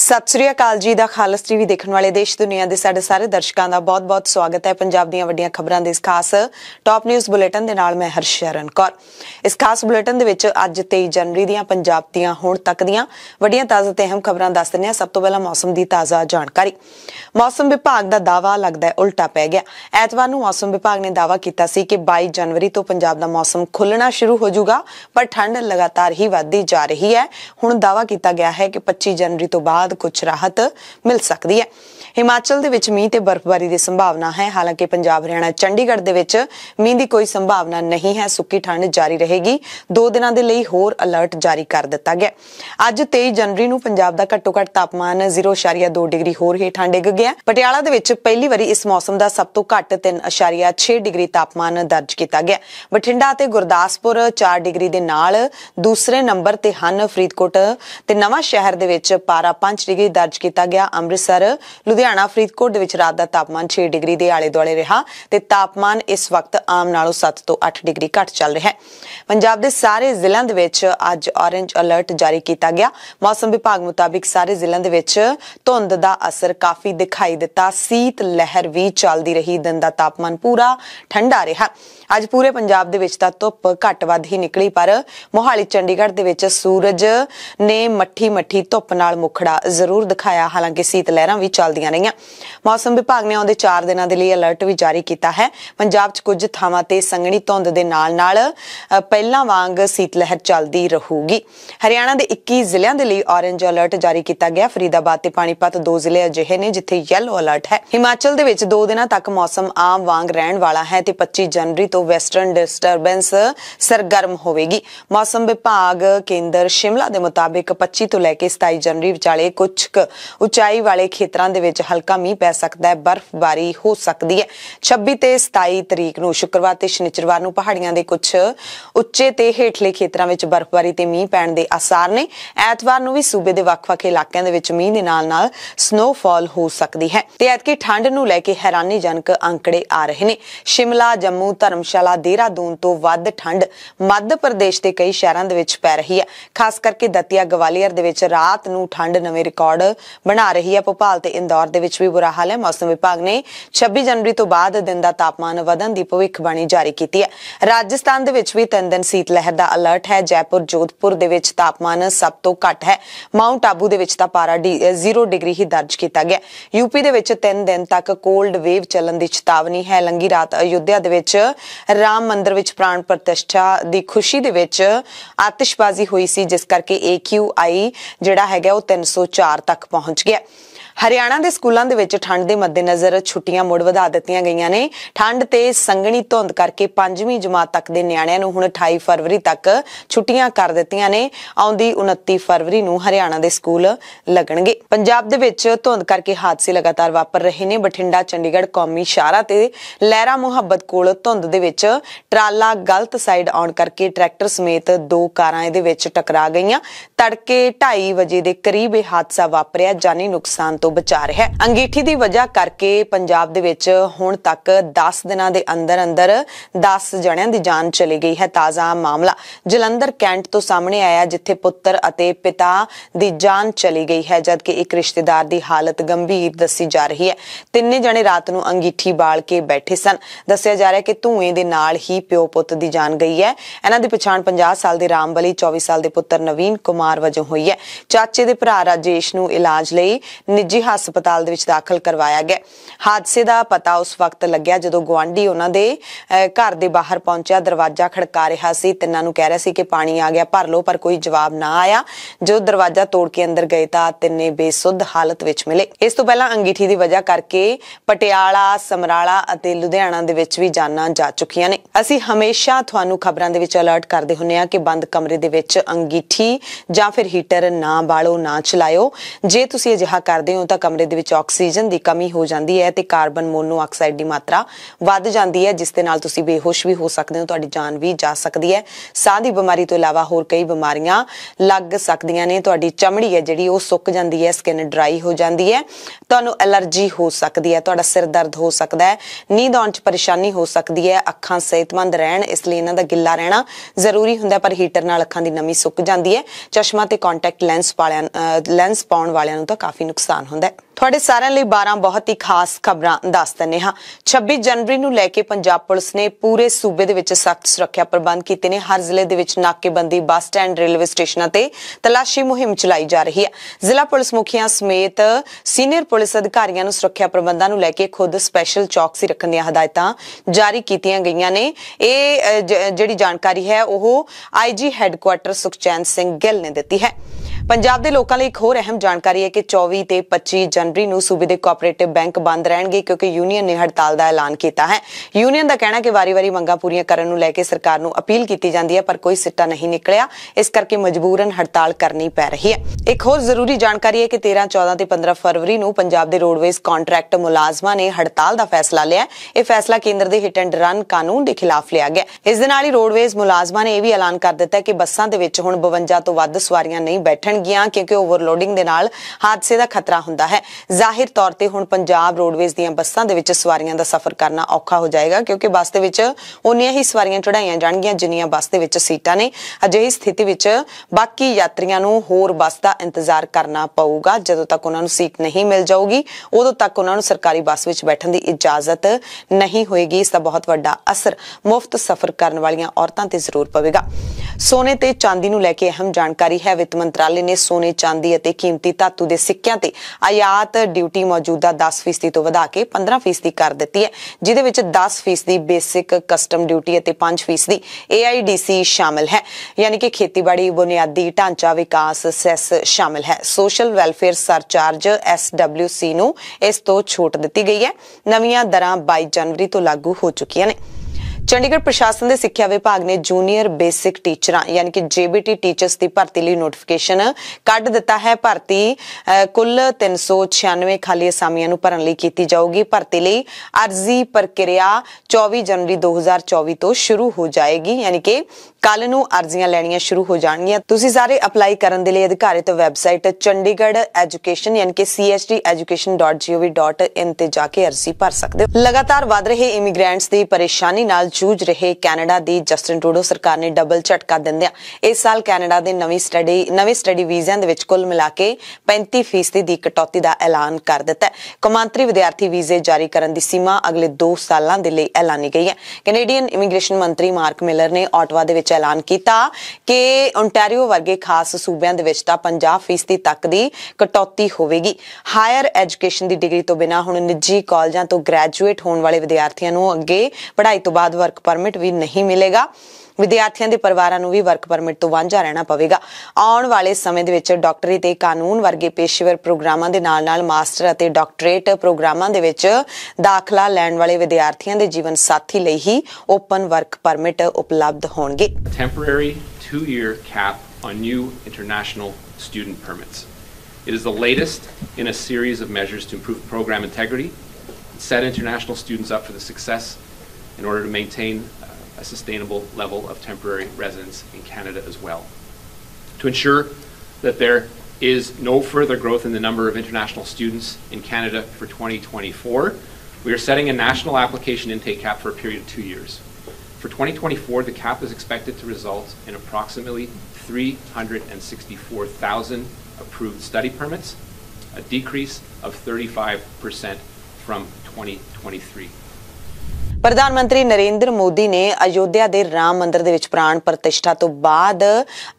ਸਤਿ ਸ੍ਰੀ ਅਕਾਲ ਜੀ ਦਾ ਖਾਲਸ ਟੀਵੀ ਦੇਖਣ ਵਾਲੇ ਦੇਸ਼ ਦੁਨੀਆ ਦੇ ਸਾਡੇ ਸਾਰੇ ਦਰਸ਼ਕਾਂ ਦਾ ਬਹੁਤ-ਬਹੁਤ ਸਵਾਗਤ ਹੈ ਪੰਜਾਬ ਦੀਆਂ ਵੱਡੀਆਂ ਖਬਰਾਂ ਦੇ ਇਸ ਖਾਸ ਟਾਪ ਨਿਊਜ਼ ਬੁਲੇਟਿਨ ਦੇ ਨਾਲ ਮੈਂ ਹਰਸ਼ਰਨ ਕੌਰ ਇਸ ਖਾਸ ਬੁਲੇਟਿਨ ਦੇ ਵਿੱਚ ਅੱਜ 23 ਜਨਵਰੀ ਦੀਆਂ ਪੰਜਾਬ ਦੀਆਂ ਹੁਣ ਤੱਕ ਦੀਆਂ ਵੱਡੀਆਂ ਤਾਜ਼ਾ ਤੇ ਅਹਿਮ ਖਬਰਾਂ ਦੱਸ ਦਿੰਨੇ ਆ ਸਭ ਤੋਂ ਪਹਿਲਾਂ ਮੌਸਮ ਦੀ ਤਾਜ਼ਾ ਜਾਣਕਾਰੀ ਮੌਸਮ ਵਿਭਾਗ ਦਾ ਦਾਵਾ ਲੱਗਦਾ ਹੈ ਉਲਟਾ ਪੈ ਗਿਆ ਐਤਵਾਰ ਨੂੰ ਮੌਸਮ ਵਿਭਾਗ ਨੇ ਦਾਵਾ ਕੀਤਾ ਸੀ ਕਿ 22 ਜਨਵਰੀ ਤੋਂ ਪੰਜਾਬ ਦਾ ਮੌਸਮ ਖੁੱਲਣਾ ਸ਼ੁਰੂ ਹੋ ਜਾਊਗਾ ਪਰ ਠੰਡ ਲਗਾਤਾਰ ਹੀ ਵਧਦੀ ਜਾ ਰਹੀ ਹੈ ਹੁਣ ਦਾਵਾ ਕੀਤਾ ਗਿਆ ਹੈ ਕਿ 25 ਜਨਵਰੀ ਤੋਂ ਬਾਅਦ ਬਾਅਦ ਕੁਝ ਰਾਹਤ ਮਿਲ ਸਕਦੀ ਹੈ ਹਿਮਾਚਲ ਦੇ ਵਿੱਚ ਮੀਂਹ ਤੇ ਬਰਫ਼ਬਾਰੀ ਦੀ ਸੰਭਾਵਨਾ ਹੈ ਹਾਲਾਂਕਿ ਪੰਜਾਬ ਹਰਿਆਣਾ ਚੰਡੀਗੜ੍ਹ ਦੇ ਵਿੱਚ ਮੀਂਹ ਦੀ ਕੋਈ ਸੰਭਾਵਨਾ ਨਹੀਂ ਹੈ ਸੁੱਕੀ ਠੰਡ ਜਾਰੀ ਰਹੇਗੀ 2 ਦਿਨਾਂ ਦੇ ਲਈ ਹੋਰ ਅਲਰਟ ਜਾਰੀ ਕਰ ਦਿੱਤਾ ਗਿਆ ਅੱਜ 23 ਜਨਵਰੀ ਨੂੰ ਪੰਜਾਬ ਦਾ ਘੱਟੋ-ਘੱਟ ਤਾਪਮਾਨ 0.2 ਡਿਗਰੀ ਹੋਰ ਹੇਠਾਂ ਡਿੱਗ ਗਿਆ ਪਟਿਆਲਾ ਦੇ ਵਿੱਚ ਪਹਿਲੀ ਵਾਰੀ ਇਸ ਮੌਸਮ ਦਾ ਸਭ ਤੋਂ ਘੱਟ 3.6 ਡਿਗਰੀ ਤਾਪਮਾਨ ਦਰਜ ਕੀਤਾ ਗਿਆ ਬਠਿੰਡਾ ਅਤੇ ਗੁਰਦਾਸਪੁਰ 4 ਡਿਗਰੀ ਦੇ ਨਾਲ ਦੂਸਰੇ ਨੰਬਰ ਤੇ ਹਨ ਫਰੀਦਕੋਟ ਤੇ ਨਵਾਂ ਸ਼ਹਿਰ ਦੇ ਵਿੱਚ ਪਾਰਾ 5 ਡਿਗਰੀ ਦਰਜ ਕੀਤਾ ਗਿਆ ਅੰਮ੍ਰਿਤਸਰ ਲੁਧਿਆਣਾ ਫਰੀਦਕੋਟ ਦੇ ਵਿੱਚ ਰਾਤ ਦਾ ਤਾਪਮਾਨ 6 ਡਿਗਰੀ ਦੇ ਆਲੇ ਦੁਆਲੇ ਰਿਹਾ ਤੇ ਤਾਪਮਾਨ ਇਸ ਵਕਤ ਆਮ ਨਾਲੋਂ 7 ਤੋਂ 8 ਡਿਗਰੀ ਘੱਟ ਚੱਲ ਰਿਹਾ ਹੈ ਪੰਜਾਬ ਦੇ ਸਾਰੇ ਜ਼ਿਲ੍ਹਿਆਂ ਦੇ ਵਿੱਚ ਅੱਜ ਔਰੇਂਜ ਅਲਰਟ ਜਾਰੀ ਕੀਤਾ ਗਿਆ ਮੌਸਮ ਵਿਭਾਗ ਮੁਤਾਬਿਕ ਸਾਰੇ ਜ਼ਿਲ੍ਹਿਆਂ ਦੇ ਵਿੱਚ ਧੁੰਦ ਦਾ ਅਸਰ ਕਾਫੀ ਦਿਖਾਈ ਦਿੱਤਾ ਸੀਤ ਲਹਿਰ ਵੀ ਚੱਲਦੀ ਰਹੀ ਦਿਨ ਦਾ ਤਾਪਮਾਨ ਪੂਰਾ ਠੰਡਾ ਰਿਹਾ ਅੱਜ ਪੂਰੇ ਪੰਜਾਬ ਦੇ ਵਿੱਚ ਤਾਂ ਧੁੱਪ ਘੱਟ ਵੱਧ ਹੀ ਨਿਕਲੀ ਪਰ ਮੋਹਾਲੀ ਚੰਡੀਗੜ੍ਹ ਦੇ ਵਿੱਚ ਸੂਰਜ ਨੇ ਮੱਠੀ ਮੱਠੀ ਧੁੱਪ ਨਾਲ ਮੁਖੜਾ ਜ਼ਰੂਰ ਦਿਖਾਇਆ ਹਾਲਾਂਕਿ ਸੀਤ ਲਹਿਰਾਂ ਵੀ ਚੱਲਦੀਆਂ ਬਣੀਆਂ ਰਹੀਆਂ ਮੌਸਮ ਵਿਭਾਗ ਨੇ ਆਉਂਦੇ 4 ਦਿਨਾਂ ਦੇ ਲਈ ਅਲਰਟ ਵੀ ਜਾਰੀ ਕੀਤਾ ਹੈ ਪੰਜਾਬ 'ਚ ਕੁਝ ਥਾਵਾਂ ਤੇ ਸੰਘਣੀ ਧੁੰਦ ਦੇ ਨਾਲ-ਨਾਲ ਪਹਿਲਾਂ ਵਾਂਗ ਸੀਤ ਲਹਿਰ ਚੱਲਦੀ ਰਹੂਗੀ ਹਰਿਆਣਾ ਦੇ 21 ਜ਼ਿਲ੍ਹਿਆਂ ਦੇ ਲਈ ਔਰੇਂਜ ਅਲਰਟ ਜਾਰੀ ਕੀਤਾ ਗਿਆ ਫਰੀਦਾਬਾਦ ਤੇ ਪਾਣੀਪਤ ਦੋ ਜ਼ਿਲ੍ਹੇ ਅਜਿਹੇ ਨੇ ਜਿੱਥੇ ਯੈਲੋ ਅਲਰਟ ਹੈ ਹਿਮਾਚਲ ਦੇ ਵਿੱਚ 2 ਦਿਨਾਂ ਤੱਕ ਮੌਸਮ ਆਮ ਵਾਂਗ ਰਹਿਣ ਵਾਲਾ ਹੈ ਤੇ 25 ਜਨਵਰੀ ਤੋਂ ਵੈਸਟਰਨ ਡਿਸਟਰਬੈਂਸ ਸਰਗਰਮ ਹੋਵੇਗੀ ਮੌਸਮ ਵਿਭਾਗ ਕੇਂਦਰ ਸ਼ਿਮਲਾ ਦੇ ਮੁਤਾਬਿਕ 25 ਤੋਂ ਲੈ ਕੇ 27 ਜਨਵਰੀ ਵਿਚਾਲੇ ਕੁਝ ਉਚਾਈ ਵਾਲੇ ਖੇਤਰਾਂ ਦੇ ਵਿੱਚ ਹਲਕਾ ਮੀਂਹ ਪੈ ਸਕਦਾ ਹੈ ਬਰਫ਼ਬਾਰੀ ਹੋ ਸਕਦੀ ਹੈ 26 ਤੇ 27 ਤਰੀਕ ਨੂੰ ਸ਼ੁੱਕਰਵਾਰ ਤੇ ਸ਼ਨੀਚਰਵਾਰ ਨੂੰ ਪਹਾੜੀਆਂ ਦੇ ਕੁਝ ਉੱਚੇ ਤੇ ਹੇਠਲੇ ਖੇਤਰਾਂ ਵਿੱਚ ਬਰਫ਼ਬਾਰੀ ਤੇ ਮੀਂਹ ਪੈਣ ਦੇ ਆਸਾਰ ਨੇ ਐਤਵਾਰ ਨੂੰ ਵੀ ਸੂਬੇ ਦੇ ਵੱਖ-ਵੱਖ ਇਲਾਕਿਆਂ ਦੇ ਵਿੱਚ ਮੀਂਹ ਦੇ ਨਾਲ-ਨਾਲ ਸਨੋਫਾਲ ਹੋ ਸਕਦੀ ਹੈ ਤੇ ਐਤਕੀ ਠੰਡ ਨੂੰ ਲੈ ਕੇ ਹੈਰਾਨੀਜਨਕ ਅੰਕੜੇ ਆ ਰਹੇ ਨੇ ਸ਼ਿਮਲਾ ਜੰਮੂ ਧਰਮਸ਼ਾਲਾ ਦੇਹਰਾਦੂਨ ਤੋਂ ਵੱਧ ਠੰਡ ਮੱਧ ਪ੍ਰਦੇਸ਼ ਦੇ ਕਈ ਸ਼ਹਿਰਾਂ ਦੇ ਵਿੱਚ ਪੈ ਰਹੀ ਹੈ ਖਾਸ ਕਰਕੇ ਦਤੀਆ ਗਵਾਲੀਅਰ ਦੇ ਵਿੱਚ ਰਾਤ ਨੂੰ ਠੰਡ ਨਵੇਂ ਰਿਕਾਰਡ ਬਣਾ ਰਹੀ ਹੈ ਭੋਪਾਲ ਤੇ ਇੰਦੌਰ ਦੇ ਵਿੱਚ ਵੀ ਬੁਰਾ ਹਾਲ ਹੈ ਮੌਸਮ ਵਿਭਾਗ ਨੇ 26 ਜਨਵਰੀ ਤੋਂ ਬਾਅਦ ਦਿਨ ਦਾ ਤਾਪਮਾਨ ਵਧਣ ਦੀ ਭਵਿੱਖਬਾਣੀ ਜਾਰੀ ਕੀਤੀ ਹੈ ਰਾਜਸਥਾਨ ਦੇ ਵਿੱਚ ਵੀ ਤਿੰਨ ਦਿਨ ਸੀਤ ਲਹਿਰ ਦਾ ਅਲਰਟ ਹੈ ਜੈਪੁਰ ਜੋਧਪੁਰ ਦੇ ਵਿੱਚ ਤਾਪਮਾਨ ਸਭ ਤੋਂ ਘੱਟ ਹੈ ਮਾਉਂਟ ਆਬੂ ਦੇ ਵਿੱਚ ਤਾਂ ਪਾਰਾ 0 ਡਿਗਰੀ ਹੀ ਦਰਜ ਕੀਤਾ ਗਿਆ ਯੂਪੀ ਦੇ ਵਿੱਚ ਤਿੰਨ ਦਿਨ ਤੱਕ ਕੋਲਡ ਵੇਵ ਚੱਲਣ ਦੀ ਚੇਤਾਵਨੀ ਹੈ ਲੰਗੀ ਰਾਤ ਅਯੁੱਧਿਆ ਦੇ ਵਿੱਚ ਰਾਮ ਮੰਦਿਰ ਵਿੱਚ ਪ੍ਰਾਣ ਪ੍ਰਤਿਸ਼ਠਾ ਦੀ ਖੁਸ਼ੀ ਦੇ ਵਿੱਚ ਆਤਿਸ਼ਬਾਜ਼ੀ ਹੋਈ ਸੀ ਜਿਸ ਕਰਕੇ AQI ਜਿਹੜਾ ਹੈਗਾ ਉਹ 304 ਤੱਕ ਪਹੁੰਚ ਗਿਆ ਹਰਿਆਣਾ ਦੇ ਸਕੂਲਾਂ ਦੇ ਵਿੱਚ ਠੰਡ ਦੇ ਮੱਦੇਨਜ਼ਰ ਛੁੱਟੀਆਂ ਮੁੜ ਵਧਾ ਦਿੱਤੀਆਂ ਗਈਆਂ ਨੇ ਠੰਡ ਤੇ ਸੰਗਣੀ ਧੁੰਦ ਕਰਕੇ 5ਵੀਂ ਜਮਾਤ ਤੱਕ ਦੇ ਨਿਆਣਿਆਂ ਨੂੰ ਹੁਣ 28 ਫਰਵਰੀ ਤੱਕ ਛੁੱਟੀਆਂ ਕਰ ਦਿੱਤੀਆਂ ਨੇ ਆਉਂਦੀ 29 ਫਰਵਰੀ ਨੂੰ ਹਰਿਆਣਾ ਦੇ ਸਕੂਲ ਲੱਗਣਗੇ ਪੰਜਾਬ ਦੇ ਵਿੱਚ ਧੁੰਦ ਕਰਕੇ ਹਾਦਸੇ ਲਗਾਤਾਰ ਵਾਪਰ ਰਹੇ ਨੇ ਬਠਿੰਡਾ ਚੰਡੀਗੜ੍ਹ ਕੌਮੀ ਸ਼ਾਹਰਾ ਤੇ ਲਹਿਰਾ ਮੁਹੱਬਤ ਕੋਲ ਧੁੰਦ ਦੇ ਵਿੱਚ ਟਰਾਲਾ ਗਲਤ ਸਾਈਡ ਆਉਣ ਕਰਕੇ ਟਰੈਕਟਰ ਸਮੇਤ ਦੋ ਕਾਰਾਂ ਇਹਦੇ ਵਿੱਚ ਟਕਰਾ ਗਈਆਂ ਤੜਕੇ 2:30 ਵਜੇ ਦੇ ਕਰੀਬ ਇਹ ਹਾਦਸਾ ਵਾਪਰਿਆ ਜਾਨੀ ਨੁਕਸਾਨ ਤੋਂ ਤੋਂ ਬਚਾ ਰਿਹਾ ਹੈ ਅੰਗੀਠੀ ਦੀ ਵਜ੍ਹਾ ਕਰਕੇ ਪੰਜਾਬ ਦੇ ਵਿੱਚ ਹੁਣ ਤੱਕ 10 ਦਿਨਾਂ ਦੇ ਅੰਦਰ ਅੰਦਰ 10 ਜਣਿਆਂ ਦੀ ਜਾਨ ਚਲੀ ਗਈ ਹੈ ਤਾਜ਼ਾ ਮਾਮਲਾ ਜਲੰਧਰ ਕੈਂਟ ਤੋਂ ਸਾਹਮਣੇ ਆਇਆ ਜਿੱਥੇ ਪੁੱਤਰ ਅਤੇ ਪਿਤਾ ਦੀ ਜਾਨ ਚਲੀ ਗਈ ਹੈ ਜਦਕਿ ਇੱਕ ਰਿਸ਼ਤੇਦਾਰ ਦੀ ਹਾਲਤ ਗੰਭੀਰ ਦੱਸੀ ਜਾ ਰਹੀ ਹੈ ਤਿੰਨੇ ਜਣੇ ਰਾਤ ਨੂੰ ਅੰਗੀਠੀ ਬਾਲ ਕੇ ਬੈਠੇ ਸਨ ਦੱਸਿਆ ਜਾ ਰਿਹਾ ਹੈ ਕਿ ਧੂਏ ਦੇ ਨਾਲ ਹੀ ਪਿਓ ਪੁੱਤ ਦੀ ਜਾਨ ਗਈ ਹੈ ਇਹਨਾਂ ਦੀ ਪਛਾਣ 50 ਸਾਲ ਦੇ ਰਾਮਬਲੀ 24 ਸਾਲ ਦੇ ਪੁੱਤਰ ਨਵੀਨ ਕੁਮਾਰ ਵਜੋਂ ਹੋਈ ਹੈ ਚਾਚੇ ਦੇ ਭਰਾ ਰਾਜੇਸ਼ ਨੂੰ ਇਲਾਜ ਲਈ ਨਿੱਜੀ ਹਸਪਤਾਲ ਦੇ ਵਿੱਚ ਦਾਖਲ ਕਰਵਾਇਆ ਗਿਆ ਹਾਦਸੇ ਦਾ ਪਤਾ ਉਸ ਵਕਤ ਲੱਗਿਆ ਜਦੋਂ ਗਵਾਂਡੀ ਉਹਨਾਂ ਦੇ ਘਰ ਦੇ ਬਾਹਰ ਪਹੁੰਚਿਆ ਦਰਵਾਜ਼ਾ ਖੜਕਾ ਰਿਹਾ ਸੀ ਤਿੰਨਾਂ ਨੂੰ ਕਹਿ ਰਿਹਾ ਸੀ ਕਿ ਪਾਣੀ ਆ ਗਿਆ ਭਰ ਲਓ ਪਰ ਕੋਈ ਜਵਾਬ ਨਾ ਆਇਆ ਜਦੋਂ ਦਰਵਾਜ਼ਾ ਤੋੜ ਕੇ ਅੰਦਰ ਗਏ ਤਾਂ ਤਿੰਨੇ ਬੇਸੁੱਧ ਹਾਲਤ ਵਿੱਚ ਮਿਲੇ ਇਸ ਤੋਂ ਪਹਿਲਾਂ ਅੰਗੀਠੀ ਦੀ ਵਜ੍ਹਾ ਕਰਕੇ ਪਟਿਆਲਾ ਸਮਰਾਲਾ ਅਤੇ ਲੁਧਿਆਣਾ ਦੇ ਵਿੱਚ ਵੀ ਜਾਨਾਂ ਜਾ ਚੁੱਕੀਆਂ ਨੇ ਅਸੀਂ ਹਮੇਸ਼ਾ ਤੁਹਾਨੂੰ ਖਬਰਾਂ ਦੇ ਵਿੱਚ ਅਲਰਟ ਕਰਦੇ ਹੁੰਨੇ ਆ ਕਿ ਬੰਦ ਕਮਰੇ ਦੇ ਵਿੱਚ ਅੰਗੀਠੀ ਜਾਂ ਫਿਰ ਹੀਟਰ ਨਾ ਬਾਲੋ ਨਾ ਚਲਾਇਓ ਜੇ ਤੁਸੀਂ ਅਜਿਹਾ ਕਰਦੇ ਹੋ ਹੋ ਤਾਂ ਕਮਰੇ ਦੇ ਵਿੱਚ ਆਕਸੀਜਨ ਦੀ ਕਮੀ ਹੋ ਜਾਂਦੀ ਹੈ ਤੇ ਕਾਰਬਨ ਮੋਨੋਆਕਸਾਈਡ ਦੀ ਮਾਤਰਾ ਵੱਧ ਜਾਂਦੀ ਹੈ ਜਿਸ ਦੇ ਨਾਲ ਤੁਸੀਂ ਬੇਹੋਸ਼ ਵੀ ਹੋ ਸਕਦੇ ਹੋ ਤੁਹਾਡੀ ਜਾਨ ਵੀ ਜਾ ਸਕਦੀ ਹੈ ਸਾਹ ਦੀ ਬਿਮਾਰੀ ਤੋਂ ਇਲਾਵਾ ਹੋਰ ਕਈ ਬਿਮਾਰੀਆਂ ਲੱਗ ਸਕਦੀਆਂ ਨੇ ਤੁਹਾਡੀ ਚਮੜੀ ਹੈ ਜਿਹੜੀ ਉਹ ਸੁੱਕ ਜਾਂਦੀ ਹੈ ਸਕਿਨ ਡਰਾਈ ਹੋ ਜਾਂਦੀ ਹੈ ਤੁਹਾਨੂੰ ਅਲਰਜੀ ਹੋ ਸਕਦੀ ਹੈ ਤੁਹਾਡਾ ਸਿਰ ਦਰਦ ਹੋ ਸਕਦਾ ਹੈ ਨੀਂਦ ਆਉਣ 'ਚ ਪਰੇਸ਼ਾਨੀ ਹੋ ਸਕਦੀ ਹੈ ਅੱਖਾਂ ਸਿਹਤਮੰਦ ਰਹਿਣ ਇਸ ਲਈ ਇਹਨਾਂ ਦਾ ਗਿੱਲਾ ਰਹਿਣਾ ਜ਼ਰੂਰੀ ਹੁੰਦਾ ਪਰ ਹੀਟਰ ਨਾਲ ਅੱਖਾਂ ਦੀ ਨਮੀ ਸੁੱਕ ਜਾਂਦੀ ਹੈ ਚਸ਼ਮਾ ਤੇ ਕੰਟੈਕਟ ਲੈਂਸ ਲੈਂਸ ਪਾਉਣ ਵਾਲਿਆਂ ਨੂੰ ਤਾਂ ਕਾਫੀ ਨੁਕਸਾਨ ਹੁੰਦਾ ਤੁਹਾਡੇ ਸਾਰਿਆਂ ਲਈ 12 ਬਹੁਤ ਹੀ ਖਾਸ ਖਬਰਾਂ ਦੱਸ ਦਿੰਨੇ ਹਾਂ 26 ਜਨਵਰੀ ਨੂੰ ਲੈ ਕੇ ਪੰਜਾਬ ਪੁਲਿਸ ਨੇ ਪੂਰੇ ਸੂਬੇ ਦੇ ਵਿੱਚ ਸਖਤ ਸੁਰੱਖਿਆ ਪ੍ਰਬੰਧ ਕੀਤੇ ਨੇ ਹਰ ਜ਼ਿਲ੍ਹੇ ਦੇ ਵਿੱਚ ਨਾਕੇਬੰਦੀ ਬੱਸ ਸਟੈਂਡ ਰੇਲਵੇ ਸਟੇਸ਼ਨਾਂ ਤੇ ਤਲਾਸ਼ੀ ਮੁਹਿੰਮ ਚਲਾਈ ਜਾ ਰਹੀ ਹੈ ਜ਼ਿਲ੍ਹਾ ਪੁਲਿਸ ਮੁਖੀਆਂ ਸਮੇਤ ਸੀਨੀਅਰ ਪੁਲਿਸ ਅਧਿਕਾਰੀਆਂ ਨੂੰ ਸੁਰੱਖਿਆ ਪ੍ਰਬੰਧਾਂ ਨੂੰ ਲੈ ਕੇ ਖੁਦ ਸਪੈਸ਼ਲ ਚੌਕਸੀ ਰੱਖਣ ਦੀਆਂ ਹਦਾਇਤਾਂ ਜਾਰੀ ਕੀਤੀਆਂ ਗਈਆਂ ਨੇ ਇਹ ਜਿਹੜੀ ਜਾਣਕਾਰੀ ਹੈ ਉਹ ਆਈਜੀ ਹੈੱਡਕੁਆਟਰ ਸੁਖਚੈਨ ਸਿੰਘ ਗਿੱਲ ਨੇ ਦਿੱਤੀ ਹੈ ਪੰਜਾਬ ਦੇ ਲੋਕਾਂ ਲਈ ਇੱਕ ਹੋਰ ਅਹਿਮ ਜਾਣਕਾਰੀ ਹੈ ਕਿ 24 ਤੇ 25 ਜਨਵਰੀ ਨੂੰ ਸੂਬੇ ਦੇ ਕੋਆਪਰੇਟਿਵ ਬੈਂਕ ਬੰਦ ਰਹਿਣਗੇ ਕਿਉਂਕਿ ਯੂਨੀਅਨ ਨੇ ਹੜਤਾਲ ਦਾ ਐਲਾਨ ਕੀਤਾ ਹੈ ਯੂਨੀਅਨ ਦਾ ਕਹਿਣਾ ਕਿ ਵਾਰੀ-ਵਾਰੀ ਮੰਗਾਂ ਪੂਰੀਆਂ ਕਰਨ ਨੂੰ ਲੈ ਕੇ ਸਰਕਾਰ ਨੂੰ ਅਪੀਲ ਕੀਤੀ ਜਾਂਦੀ ਹੈ ਪਰ ਕੋਈ ਸਿੱਟਾ ਨਹੀਂ ਨਿਕਲਿਆ ਇਸ ਕਰਕੇ ਮਜਬੂਰਨ ਹੜਤਾਲ ਕਰਨੀ ਪੈ ਰਹੀ ਹੈ ਇੱਕ ਹੋਰ ਜ਼ਰੂਰੀ ਜਾਣਕਾਰੀ ਹੈ ਕਿ 13 14 ਤੇ 15 ਫਰਵਰੀ ਨੂੰ ਪੰਜਾਬ ਦੇ ਰੋਡਵੇਜ਼ ਕੰਟਰੈਕਟ ਮੁਲਾਜ਼ਮਾਂ ਨੇ ਹੜਤਾਲ ਦਾ ਫੈਸਲਾ ਲਿਆ ਇਹ ਫੈਸਲਾ ਕੇਂਦਰ ਦੇ ਹਿੱਟ ਐਂਡ ਰਨ ਕਾਨੂੰਨ ਦੇ ਖਿਲਾਫ ਲਿਆ ਗਿਆ ਇਸ ਦੇ ਨਾਲ ਹੀ ਰੋਡਵੇਜ਼ ਮੁਲਾਜ਼ਮਾਂ ਨੇ ਇਹ ਵੀ ਐਲਾਨ ਕਰ ਦਿੱਤਾ ਕਿ ਬੱਸਾਂ ਦੇ ਵਿੱਚ ਹੁਣ 52 ਤੋਂ ਵੱਧ ਸਵਾਰੀਆਂ ਨਹੀਂ ਬੈਠਣ ਬੈਠਣਗੀਆਂ ਕਿਉਂਕਿ ਓਵਰਲੋਡਿੰਗ ਦੇ ਨਾਲ ਹਾਦਸੇ ਦਾ ਖਤਰਾ ਹੁੰਦਾ ਹੈ ਜ਼ਾਹਿਰ ਤੌਰ ਤੇ ਹੁਣ ਪੰਜਾਬ ਰੋਡਵੇਜ਼ ਦੀਆਂ ਬੱਸਾਂ ਦੇ ਵਿੱਚ ਸਵਾਰੀਆਂ ਦਾ ਸਫ਼ਰ ਕਰਨਾ ਔਖਾ ਹੋ ਜਾਏਗਾ ਕਿਉਂਕਿ ਬੱਸ ਦੇ ਵਿੱਚ ਉਨੀਆਂ ਹੀ ਸਵਾਰੀਆਂ ਚੜਾਈਆਂ ਜਾਣਗੀਆਂ ਜਿੰਨੀਆਂ ਬੱਸ ਦੇ ਵਿੱਚ ਸੀਟਾਂ ਨੇ ਅਜਿਹੀ ਸਥਿਤੀ ਵਿੱਚ ਬਾਕੀ ਯਾਤਰੀਆਂ ਨੂੰ ਹੋਰ ਬੱਸ ਦਾ ਇੰਤਜ਼ਾਰ ਕਰਨਾ ਪਊਗਾ ਜਦੋਂ ਤੱਕ ਉਹਨਾਂ ਨੂੰ ਸੀਟ ਨਹੀਂ ਮਿਲ ਜਾਊਗੀ ਉਦੋਂ ਤੱਕ ਉਹਨਾਂ ਨੂੰ ਸਰਕਾਰੀ ਬੱਸ ਵਿੱਚ ਬੈਠਣ ਦੀ ਇਜਾਜ਼ਤ ਨਹੀਂ ਹੋਏਗੀ ਇਸ ਦਾ ਬਹੁਤ ਵੱਡਾ ਅਸਰ ਮੁਫਤ ਸਫ਼ਰ ਕਰਨ ਵਾਲੀਆਂ ਔਰਤਾਂ ਤੇ ਜ਼ਰੂਰ ਪਵੇਗਾ ਸੋਨੇ ਤੇ ਚਾਂਦੀ ਨੂੰ ਲੈ ਕੇ ਅਹਿਮ ਜਾਣਕਾਰੀ ਹੈ ਵਿੱਤ ਮੰਤਰਾਲੇ ਮੁਕਾਬਲੇ ਨੇ ਸੋਨੇ ਚਾਂਦੀ ਅਤੇ ਕੀਮਤੀ ਧਾਤੂ ਦੇ ਸਿੱਕਿਆਂ ਤੇ ਆਯਾਤ ਡਿਊਟੀ ਮੌਜੂਦਾ 10% ਤੋਂ ਵਧਾ ਕੇ 15% ਕਰ ਦਿੱਤੀ ਹੈ ਜਿਦੇ ਵਿੱਚ 10% ਬੇਸਿਕ ਕਸਟਮ ਡਿਊਟੀ ਅਤੇ 5% ਏਆਈਡੀਸੀ ਸ਼ਾਮਲ ਹੈ ਯਾਨੀ ਕਿ ਖੇਤੀਬਾੜੀ ਬੁਨਿਆਦੀ ਢਾਂਚਾ ਵਿਕਾਸ ਸੈਸ ਸ਼ਾਮਲ ਹੈ ਸੋਸ਼ਲ ਵੈਲਫੇਅਰ ਸਰਚਾਰਜ ਐਸਡਬਲਯੂਸੀ ਨੂੰ ਇਸ ਤੋਂ ਛੋਟ ਦਿੱਤੀ ਗਈ ਹੈ ਨਵੀਆਂ ਦਰਾਂ 22 ਜਨਵਰੀ ਤੋਂ ਲਾਗੂ ਹੋ ਚੁੱਕੀਆਂ ਨੇ ਚੰਡੀਗੜ੍ਹ ਪ੍ਰਸ਼ਾਸਨ ਦੇ ਸਿੱਖਿਆ ਵਿਭਾਗ ਨੇ ਜੂਨੀਅਰ ਬੇਸਿਕ ਟੀਚਰਾਂ ਯਾਨੀ ਕਿ ਜੀਬੀਟੀ ਟੀਚਰਸ ਦੀ ਭਰਤੀ ਲਈ ਨੋਟੀਫਿਕੇਸ਼ਨ ਕੱਢ ਦਿੱਤਾ ਹੈ ਭਰਤੀ ਕੁੱਲ 396 ਖਾਲੀ ਅਸਾਮੀਆਂ ਨੂੰ ਭਰਨ ਲਈ ਕੀਤੀ ਜਾਊਗੀ ਭਰਤੀ ਲਈ ਅਰਜ਼ੀ ਪ੍ਰਕਿਰਿਆ 24 ਜਨਵਰੀ 2024 ਤੋਂ ਸ਼ੁਰੂ ਹੋ ਜਾਏਗੀ ਯਾਨੀ ਕਿ ਕੱਲ ਨੂੰ ਅਰਜ਼ੀਆਂ ਲੈਣੀਆਂ ਸ਼ੁਰੂ ਹੋ ਜਾਣਗੀਆਂ ਤੁਸੀਂ ਸਾਰੇ ਅਪਲਾਈ ਕਰਨ ਦੇ ਲਈ ਅਧਿਕਾਰਿਤ ਵੈਬਸਾਈਟ ਚੰਡੀਗੜ੍ਹ ਐਜੂਕੇਸ਼ਨ ਯਾਨੀ ਕਿ chdeducation.gov.in ਤੇ ਜਾ ਕੇ ਅਰਜ਼ੀ ਭਰ ਸਕਦੇ ਹੋ ਲਗਾਤਾਰ ਵਧ ਰਹੇ ਇਮੀਗ੍ਰੈਂਟਸ ਦੀ ਪਰੇਸ਼ਾਨੀ ਨਾਲ ਜੂਝ ਰਹੇ ਕੈਨੇਡਾ ਦੀ ਜਸਟਿਨ ਟਰੂਡੋ ਸਰਕਾਰ ਨੇ ਡਬਲ ਝਟਕਾ ਦਿੰਦਿਆਂ ਇਸ ਸਾਲ ਕੈਨੇਡਾ ਦੇ ਨਵੀਂ ਸਟੱਡੀ ਨਵੇਂ ਸਟੱਡੀ ਵੀਜ਼ਿਆਂ ਦੇ ਵਿੱਚ ਕੁੱਲ ਮਿਲਾ ਕੇ 35% ਦੀ ਕਟੌਤੀ ਦਾ ਐਲਾਨ ਕਰ ਦਿੱਤਾ ਹੈ ਕਮਾਂਤਰੀ ਵਿਦਿਆਰਥੀ ਵੀਜ਼ੇ ਜਾਰੀ ਕਰਨ ਦੀ ਸੀਮਾ ਅਗਲੇ 2 ਸਾਲਾਂ ਦੇ ਲਈ ਐਲਾਨੀ ਗਈ ਹੈ ਕੈਨੇਡੀਅਨ ਇਮੀਗ੍ਰੇਸ਼ਨ ਮੰਤਰੀ ਮਾਰਕ ਮਿਲਰ ਨੇ ਆਟਵਾ ਦੇ ਵਿੱਚ ਐਲਾਨ ਕੀਤਾ ਕਿ ਓਨਟਾਰੀਓ ਵਰਗੇ ਖਾਸ ਸੂਬਿਆਂ ਦੇ ਵਿੱਚ ਤਾਂ 50% ਤੱਕ ਦੀ ਕਟੌਤੀ ਹੋਵੇਗੀ ਹਾਇਰ ਐਜੂਕੇਸ਼ਨ ਦੀ ਡਿਗਰੀ ਤੋਂ ਬਿਨਾਂ ਹੁਣ ਨਿੱਜੀ ਕਾਲਜਾਂ ਤੋਂ ਗ੍ਰੈਜੂਏਟ ਹੋਣ ਵਾਲੇ ਵਿਦਿਆਰਥੀਆਂ ਨੂੰ ਅੱਗੇ ਪੜ੍ਹਾਈ ਤੋਂ ਬਾਅਦ ਵਰਕ ਪਰਮਿਟ ਵੀ ਨਹੀਂ ਮਿਲੇਗਾ ਵਿਦਿਆਰਥੀਆਂ ਦੇ ਪਰਿਵਾਰਾਂ ਨੂੰ ਵੀ ਵਰਕ ਪਰਮਿਟ ਤੋਂ ਵਾਂਝਾ ਰਹਿਣਾ ਪਵੇਗਾ ਆਉਣ ਵਾਲੇ ਸਮੇਂ ਦੇ ਵਿੱਚ ਡਾਕਟਰੀ ਤੇ ਕਾਨੂੰਨ ਵਰਗੇ ਪੇਸ਼ੇਵਰ ਪ੍ਰੋਗਰਾਮਾਂ ਦੇ ਨਾਲ-ਨਾਲ ਮਾਸਟਰ ਅਤੇ ਡਾਕਟਰੇਟ ਪ੍ਰੋਗਰਾਮਾਂ ਦੇ ਵਿੱਚ ਦਾਖਲਾ ਲੈਣ ਵਾਲੇ ਵਿਦਿਆਰਥੀਆਂ ਦੇ ਜੀਵਨ ਸਾਥੀ ਲਈ ਹੀ ਓਪਨ ਵਰਕ ਪਰਮਿਟ ਉਪਲਬਧ ਹੋਣਗੇ temporary 2 year cap on new international student permits it is the latest in a series of measures to improve program integrity set international students up for the success in order to maintain a sustainable level of temporary residence in Canada as well. To ensure that there is no further growth in the number of international students in Canada for 2024, we are setting a national application intake cap for a period of two years. For 2024, the cap is expected to result in approximately 364,000 approved study permits, a decrease of 35% from 2023. ਪ੍ਰਧਾਨ ਮੰਤਰੀ ਨਰਿੰਦਰ ਮੋਦੀ ਨੇ ਅਯੋਧਿਆ ਦੇ ਰਾਮ ਮੰਦਿਰ ਦੇ ਵਿੱਚ ਪ੍ਰਾਣ ਪ੍ਰਤਿਸ਼ਠਾ ਤੋਂ ਬਾਅਦ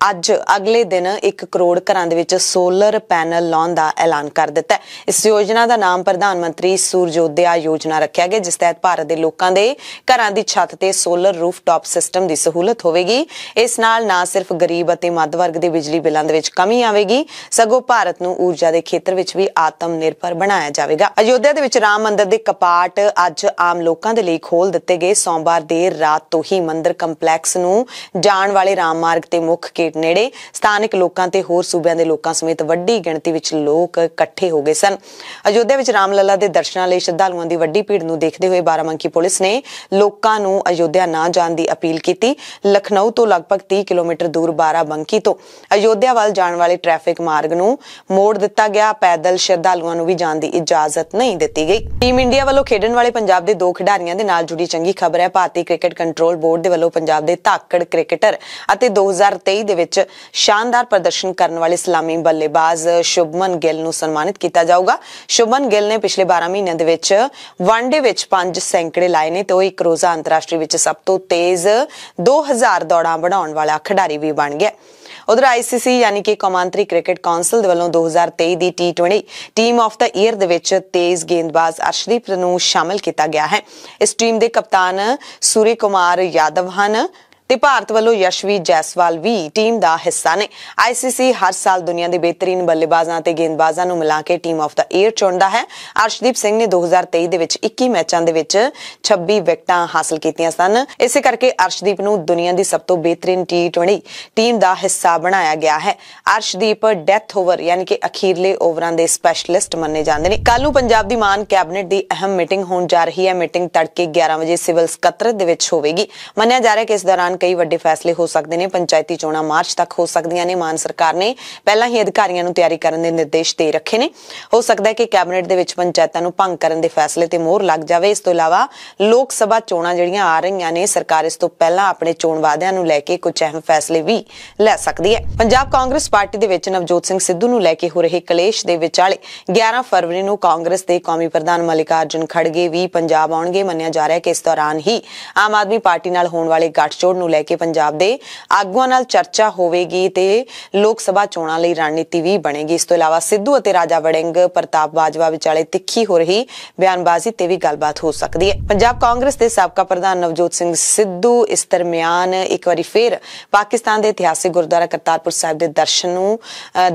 ਅੱਜ ਅਗਲੇ ਦਿਨ 1 ਕਰੋੜ ਘਰਾਂ ਦੇ ਵਿੱਚ ਸੋਲਰ ਪੈਨਲ ਲਾਉਣ ਦਾ ਐਲਾਨ ਕਰ ਦਿੱਤਾ ਹੈ ਇਸ ਯੋਜਨਾ ਦਾ ਨਾਮ ਪ੍ਰਧਾਨ ਮੰਤਰੀ ਸੂਰਜੋਦਿਆ ਯੋਜਨਾ ਰੱਖਿਆ ਗਿਆ ਜਿਸ ਤਹਿਤ ਭਾਰਤ ਦੇ ਲੋਕਾਂ ਦੇ ਘਰਾਂ ਦੀ ਛੱਤ ਤੇ ਸੋਲਰ ਰੂਫ ਟਾਪ ਸਿਸਟਮ ਦੀ ਸਹੂਲਤ ਹੋਵੇਗੀ ਇਸ ਨਾਲ ਨਾ ਸਿਰਫ ਗਰੀਬ ਅਤੇ ਮੱਧ ਵਰਗ ਦੇ ਬਿਜਲੀ ਬਿੱਲਾਂ ਦੇ ਵਿੱਚ ਕਮੀ ਆਵੇਗੀ ਸਗੋਂ ਭਾਰਤ ਨੂੰ ਊਰਜਾ ਦੇ ਖੇਤਰ ਵਿੱਚ ਵੀ ਆਤਮ ਨਿਰਭਰ ਬਣਾਇਆ ਜਾਵੇਗਾ ਅਯੋਧਿਆ ਦੇ ਵਿੱਚ ਰਾਮ ਮੰਦਿਰ ਦੇ ਕਪਾਟ ਅੱਜ ਆਮ ਲੋਕਾਂ ਦੇ ਲਈ ਖੋਲ ਦਿੱਤੇ ਗਏ ਸੋਮਵਾਰ ਦੇਰ ਰਾਤ ਤੋਂ ਹੀ ਮੰਦਿਰ ਕੰਪਲੈਕਸ ਨੂੰ ਜਾਣ ਵਾਲੇ ਰਾਮ ਮਾਰਗ ਤੇ ਮੁੱਖ ਗੇਟ ਨੇੜੇ ਸਥਾਨਕ ਲੋਕਾਂ ਤੇ ਹੋਰ ਸੂਬਿਆਂ ਦੇ ਲੋਕਾਂ ਸਮੇਤ ਵੱਡੀ ਗਿਣਤੀ ਵਿੱਚ ਲੋਕ ਇਕੱਠੇ ਹੋ ਗਏ ਸਨ ਅਯੋਧਿਆ ਵਿੱਚ ਰਾਮ ਲੱਲਾ ਦੇ ਦਰਸ਼ਨਾਂ ਲਈ ਸ਼ਰਧਾਲੂਆਂ ਦੀ ਵੱਡੀ ਭੀੜ ਨੂੰ ਦੇਖਦੇ ਹੋਏ ਬਾਰਾਮੰਕੀ ਪੁਲਿਸ ਨੇ ਲੋਕਾਂ ਨੂੰ ਅਯੋਧਿਆ ਨਾ ਜਾਣ ਦੀ ਅਪੀਲ ਕੀਤੀ ਲਖਨਊ ਤੋਂ ਲਗਭਗ 30 ਕਿਲੋਮੀਟਰ ਦੂਰ ਬਾਰਾਮੰਕੀ ਤੋਂ ਅਯੋਧਿਆ ਵੱਲ ਜਾਣ ਵਾਲੇ ਟ੍ਰੈਫਿਕ ਮਾਰਗ ਨੂੰ ਮੋੜ ਦਿੱਤਾ ਗਿਆ ਪੈਦਲ ਸ਼ਰਧਾਲੂਆਂ ਨੂੰ ਵੀ ਜਾਣ ਦੀ ਇਜਾਜ਼ਤ ਨਹੀਂ ਦਿੱਤੀ ਗਈ ਟੀਮ ਇੰਡੀਆ ਵੱਲੋਂ ਖੇਡਣ ਵਾਲੇ ਪੰਜਾਬ ਦੇ ਦੋ ਖਿਡਾਰੀਆਂ ਦੇ ਨਾਲ ਨਾਲ ਜੁੜੀ ਚੰਗੀ ਖਬਰ ਹੈ ਭਾਰਤੀ ਕ੍ਰਿਕਟ ਕੰਟਰੋਲ ਬੋਰਡ ਦੇ ਵੱਲੋਂ ਪੰਜਾਬ ਦੇ ਧਾਕੜ ਕ੍ਰਿਕਟਰ ਅਤੇ 2023 ਦੇ ਵਿੱਚ ਸ਼ਾਨਦਾਰ ਪ੍ਰਦਰਸ਼ਨ ਕਰਨ ਵਾਲੇ ਸਲਾਮੀ ਬੱਲੇਬਾਜ਼ ਸ਼ੁਭਮਨ ਗਿੱਲ ਨੂੰ ਸਨਮਾਨਿਤ ਕੀਤਾ ਜਾਊਗਾ ਸ਼ੁਭਮਨ ਗਿੱਲ ਨੇ ਪਿਛਲੇ 12 ਮਹੀਨਿਆਂ ਦੇ ਵਿੱਚ ਵਨਡੇ ਵਿੱਚ 5 ਸੈਂਕੜੇ ਲਾਏ ਨੇ ਤੇ ਉਹ ਇੱਕ ਰੋਜ਼ਾ ਅੰਤਰਰਾਸ਼ਟਰੀ ਵਿੱਚ ਸਭ ਤੋਂ ਤੇਜ਼ 2000 ਦੌੜਾਂ ਬਣਾਉਣ ਵਾਲਾ ਖਿਡਾਰੀ ਵੀ ਬਣ ਗਿਆ ਉਧਰ ਆਈਸੀਸੀ ਯਾਨੀ ਕਿ ਕਮਾਂਤਰੀ ਕ੍ਰਿਕਟ ਕੌਂਸਲ ਦੇ ਵੱਲੋਂ 2023 ਦੀ T20 team of the year ਦੇ ਵਿੱਚ ਤੇਜ਼ ਗੇਂਦਬਾਜ਼ ਅਰਸ਼ਦੀਪ ਨੂੰ ਸ਼ਾਮਲ ਕੀਤਾ ਗਿਆ ਹੈ ਇਸ ਟੀਮ ਦੇ ਕਪਤਾਨ ਸੂਰਯ ਕੁਮਾਰ ਯਾਦਵ ਹਨ ਤੇ ਭਾਰਤ ਵੱਲੋਂ ਯਸ਼ਵੀ ਜੈਸਵਾਲ ਵੀ ਟੀਮ ਦਾ ਹਿੱਸਾ ਨੇ ਆਈਸੀਸੀ ਹਰ ਸਾਲ ਦੁਨੀਆ ਦੇ ਬਿਹਤਰੀਨ ਬੱਲੇਬਾਜ਼ਾਂ ਤੇ ਗੇਂਦਬਾਜ਼ਾਂ ਨੂੰ ਮਿਲਾ ਕੇ ਟੀਮ ਆਫ ਦਾ ਈਅਰ ਚੁਣਦਾ ਹੈ ਅਰਸ਼ਦੀਪ ਸਿੰਘ ਨੇ 2023 ਦੇ ਵਿੱਚ 21 ਮੈਚਾਂ ਦੇ ਵਿੱਚ 26 ਵਿਕਟਾਂ ਹਾਸਲ ਕੀਤੀਆਂ ਸਨ ਇਸੇ ਕਰਕੇ ਅਰਸ਼ਦੀਪ ਨੂੰ ਦੁਨੀਆ ਦੀ ਸਭ ਤੋਂ ਬਿਹਤਰੀਨ ਟੀ20 ਟੀਮ ਦਾ ਹਿੱਸਾ ਬਣਾਇਆ ਗਿਆ ਹੈ ਅਰਸ਼ਦੀਪ ਡੈਥ ਓਵਰ ਯਾਨੀ ਕਿ ਅਖੀਰਲੇ ਓਵਰਾਂ ਦੇ ਸਪੈਸ਼ਲਿਸਟ ਮੰਨੇ ਜਾਂਦੇ ਨੇ ਕੱਲ ਨੂੰ ਪੰਜਾਬ ਦੀ ਮਾਨ ਕੈਬਨਿਟ ਦੀ ਅਹਿਮ ਮੀਟਿੰਗ ਹੋਣ ਜਾ ਰਹੀ ਹੈ ਮੀਟਿੰਗ ਤੜਕੇ 11 ਵਜੇ ਸਿਵਲ ਸਕੱਤਰ ਦੇ ਵਿੱਚ ਹੋਵੇਗੀ ਮੰਨਿਆ ਜਾ ਰਿਹਾ ਹੈ ਕਿ ਇਸ ਦੌਰਾਨ ਕਈ ਵੱਡੇ ਫੈਸਲੇ ਹੋ ਸਕਦੇ ਨੇ ਪੰਚਾਇਤੀ ਚੋਣਾਂ ਮਾਰਚ ਤੱਕ ਹੋ ਸਕਦੀਆਂ ਨੇ ਮਾਨ ਸਰਕਾਰ ਨੇ ਪਹਿਲਾਂ ਹੀ ਅਧਿਕਾਰੀਆਂ ਨੂੰ ਤਿਆਰੀ ਕਰਨ ਦੇ ਨਿਰਦੇਸ਼ ਦੇ ਰੱਖੇ ਨੇ ਹੋ ਸਕਦਾ ਹੈ ਕਿ ਕੈਬਨਿਟ ਦੇ ਵਿੱਚ ਪੰਚਾਇਤਾਂ ਨੂੰ ਭੰਗ ਕਰਨ ਦੇ ਫੈਸਲੇ ਤੇ ਮੋਹਰ ਲੱਗ ਜਾਵੇ ਇਸ ਤੋਂ ਇਲਾਵਾ ਲੋਕ ਸਭਾ ਚੋਣਾਂ ਜਿਹੜੀਆਂ ਆ ਰਹੀਆਂ ਨੇ ਸਰਕਾਰ ਇਸ ਤੋਂ ਪਹਿਲਾਂ ਆਪਣੇ ਚੋਣ ਵਾਅਦਿਆਂ ਨੂੰ ਲੈ ਕੇ ਕੁਝ ਅਹਿਮ ਫੈਸਲੇ ਵੀ ਲੈ ਸਕਦੀ ਹੈ ਪੰਜਾਬ ਕਾਂਗਰਸ ਪਾਰਟੀ ਦੇ ਵਿੱਚ ਨਵਜੋਤ ਸਿੰਘ ਸਿੱਧੂ ਨੂੰ ਲੈ ਕੇ ਹੋ ਰਹੇ ਕਲੇਸ਼ ਦੇ ਵਿਚਾਲੇ 11 ਫਰਵਰੀ ਨੂੰ ਕਾਂਗਰਸ ਦੇ ਕੌਮੀ ਪ੍ਰਧਾਨ ਮਲਿਕਾਰਜਨ ਖੜਗੇ ਵੀ ਪੰਜਾਬ ਆਉਣਗੇ ਮੰਨਿਆ ਜਾ ਰਿਹਾ ਹੈ ਕਿ ਇਸ ਦੌਰਾਨ ਹੀ ਆਮ ਆਦਮੀ ਪਾਰਟੀ ਨਾਲ ਹੋਣ ਵਾਲੇ ਗੱਠਜੋੜ ਨੂੰ ਲੈ ਕੇ ਪੰਜਾਬ ਦੇ ਆਗੂਆਂ ਨਾਲ ਚਰਚਾ ਹੋਵੇਗੀ ਤੇ ਲੋਕ ਸਭਾ ਚੋਣਾਂ ਲਈ ਰਣਨੀਤੀ ਵੀ ਬਣੇਗੀ ਇਸ ਤੋਂ ਇਲਾਵਾ ਸਿੱਧੂ ਅਤੇ ਰਾਜਾ ਵੜਿੰਗ ਪ੍ਰਤਾਪ ਬਾਜਵਾ ਵਿਚਾਲੇ ਤਿੱਖੀ ਹੋ ਰਹੀ ਬਿਆਨਬਾਜ਼ੀ ਤੇ ਵੀ ਗੱਲਬਾਤ ਹੋ ਸਕਦੀ ਹੈ ਪੰਜਾਬ ਕਾਂਗਰਸ ਦੇ ਸਾਬਕਾ ਪ੍ਰਧਾਨ ਨਵਜੋਤ ਸਿੰਘ ਸਿੱਧੂ ਇਸ ਦਰਮਿਆਨ ਇੱਕ ਵਾਰੀ ਫੇਰ ਪਾਕਿਸਤਾਨ ਦੇ ਇਤਿਹਾਸਿਕ ਗੁਰਦੁਆਰਾ ਕਰਤਾਰਪੁਰ ਸਾਹਿਬ ਦੇ ਦਰਸ਼ਨ ਨੂੰ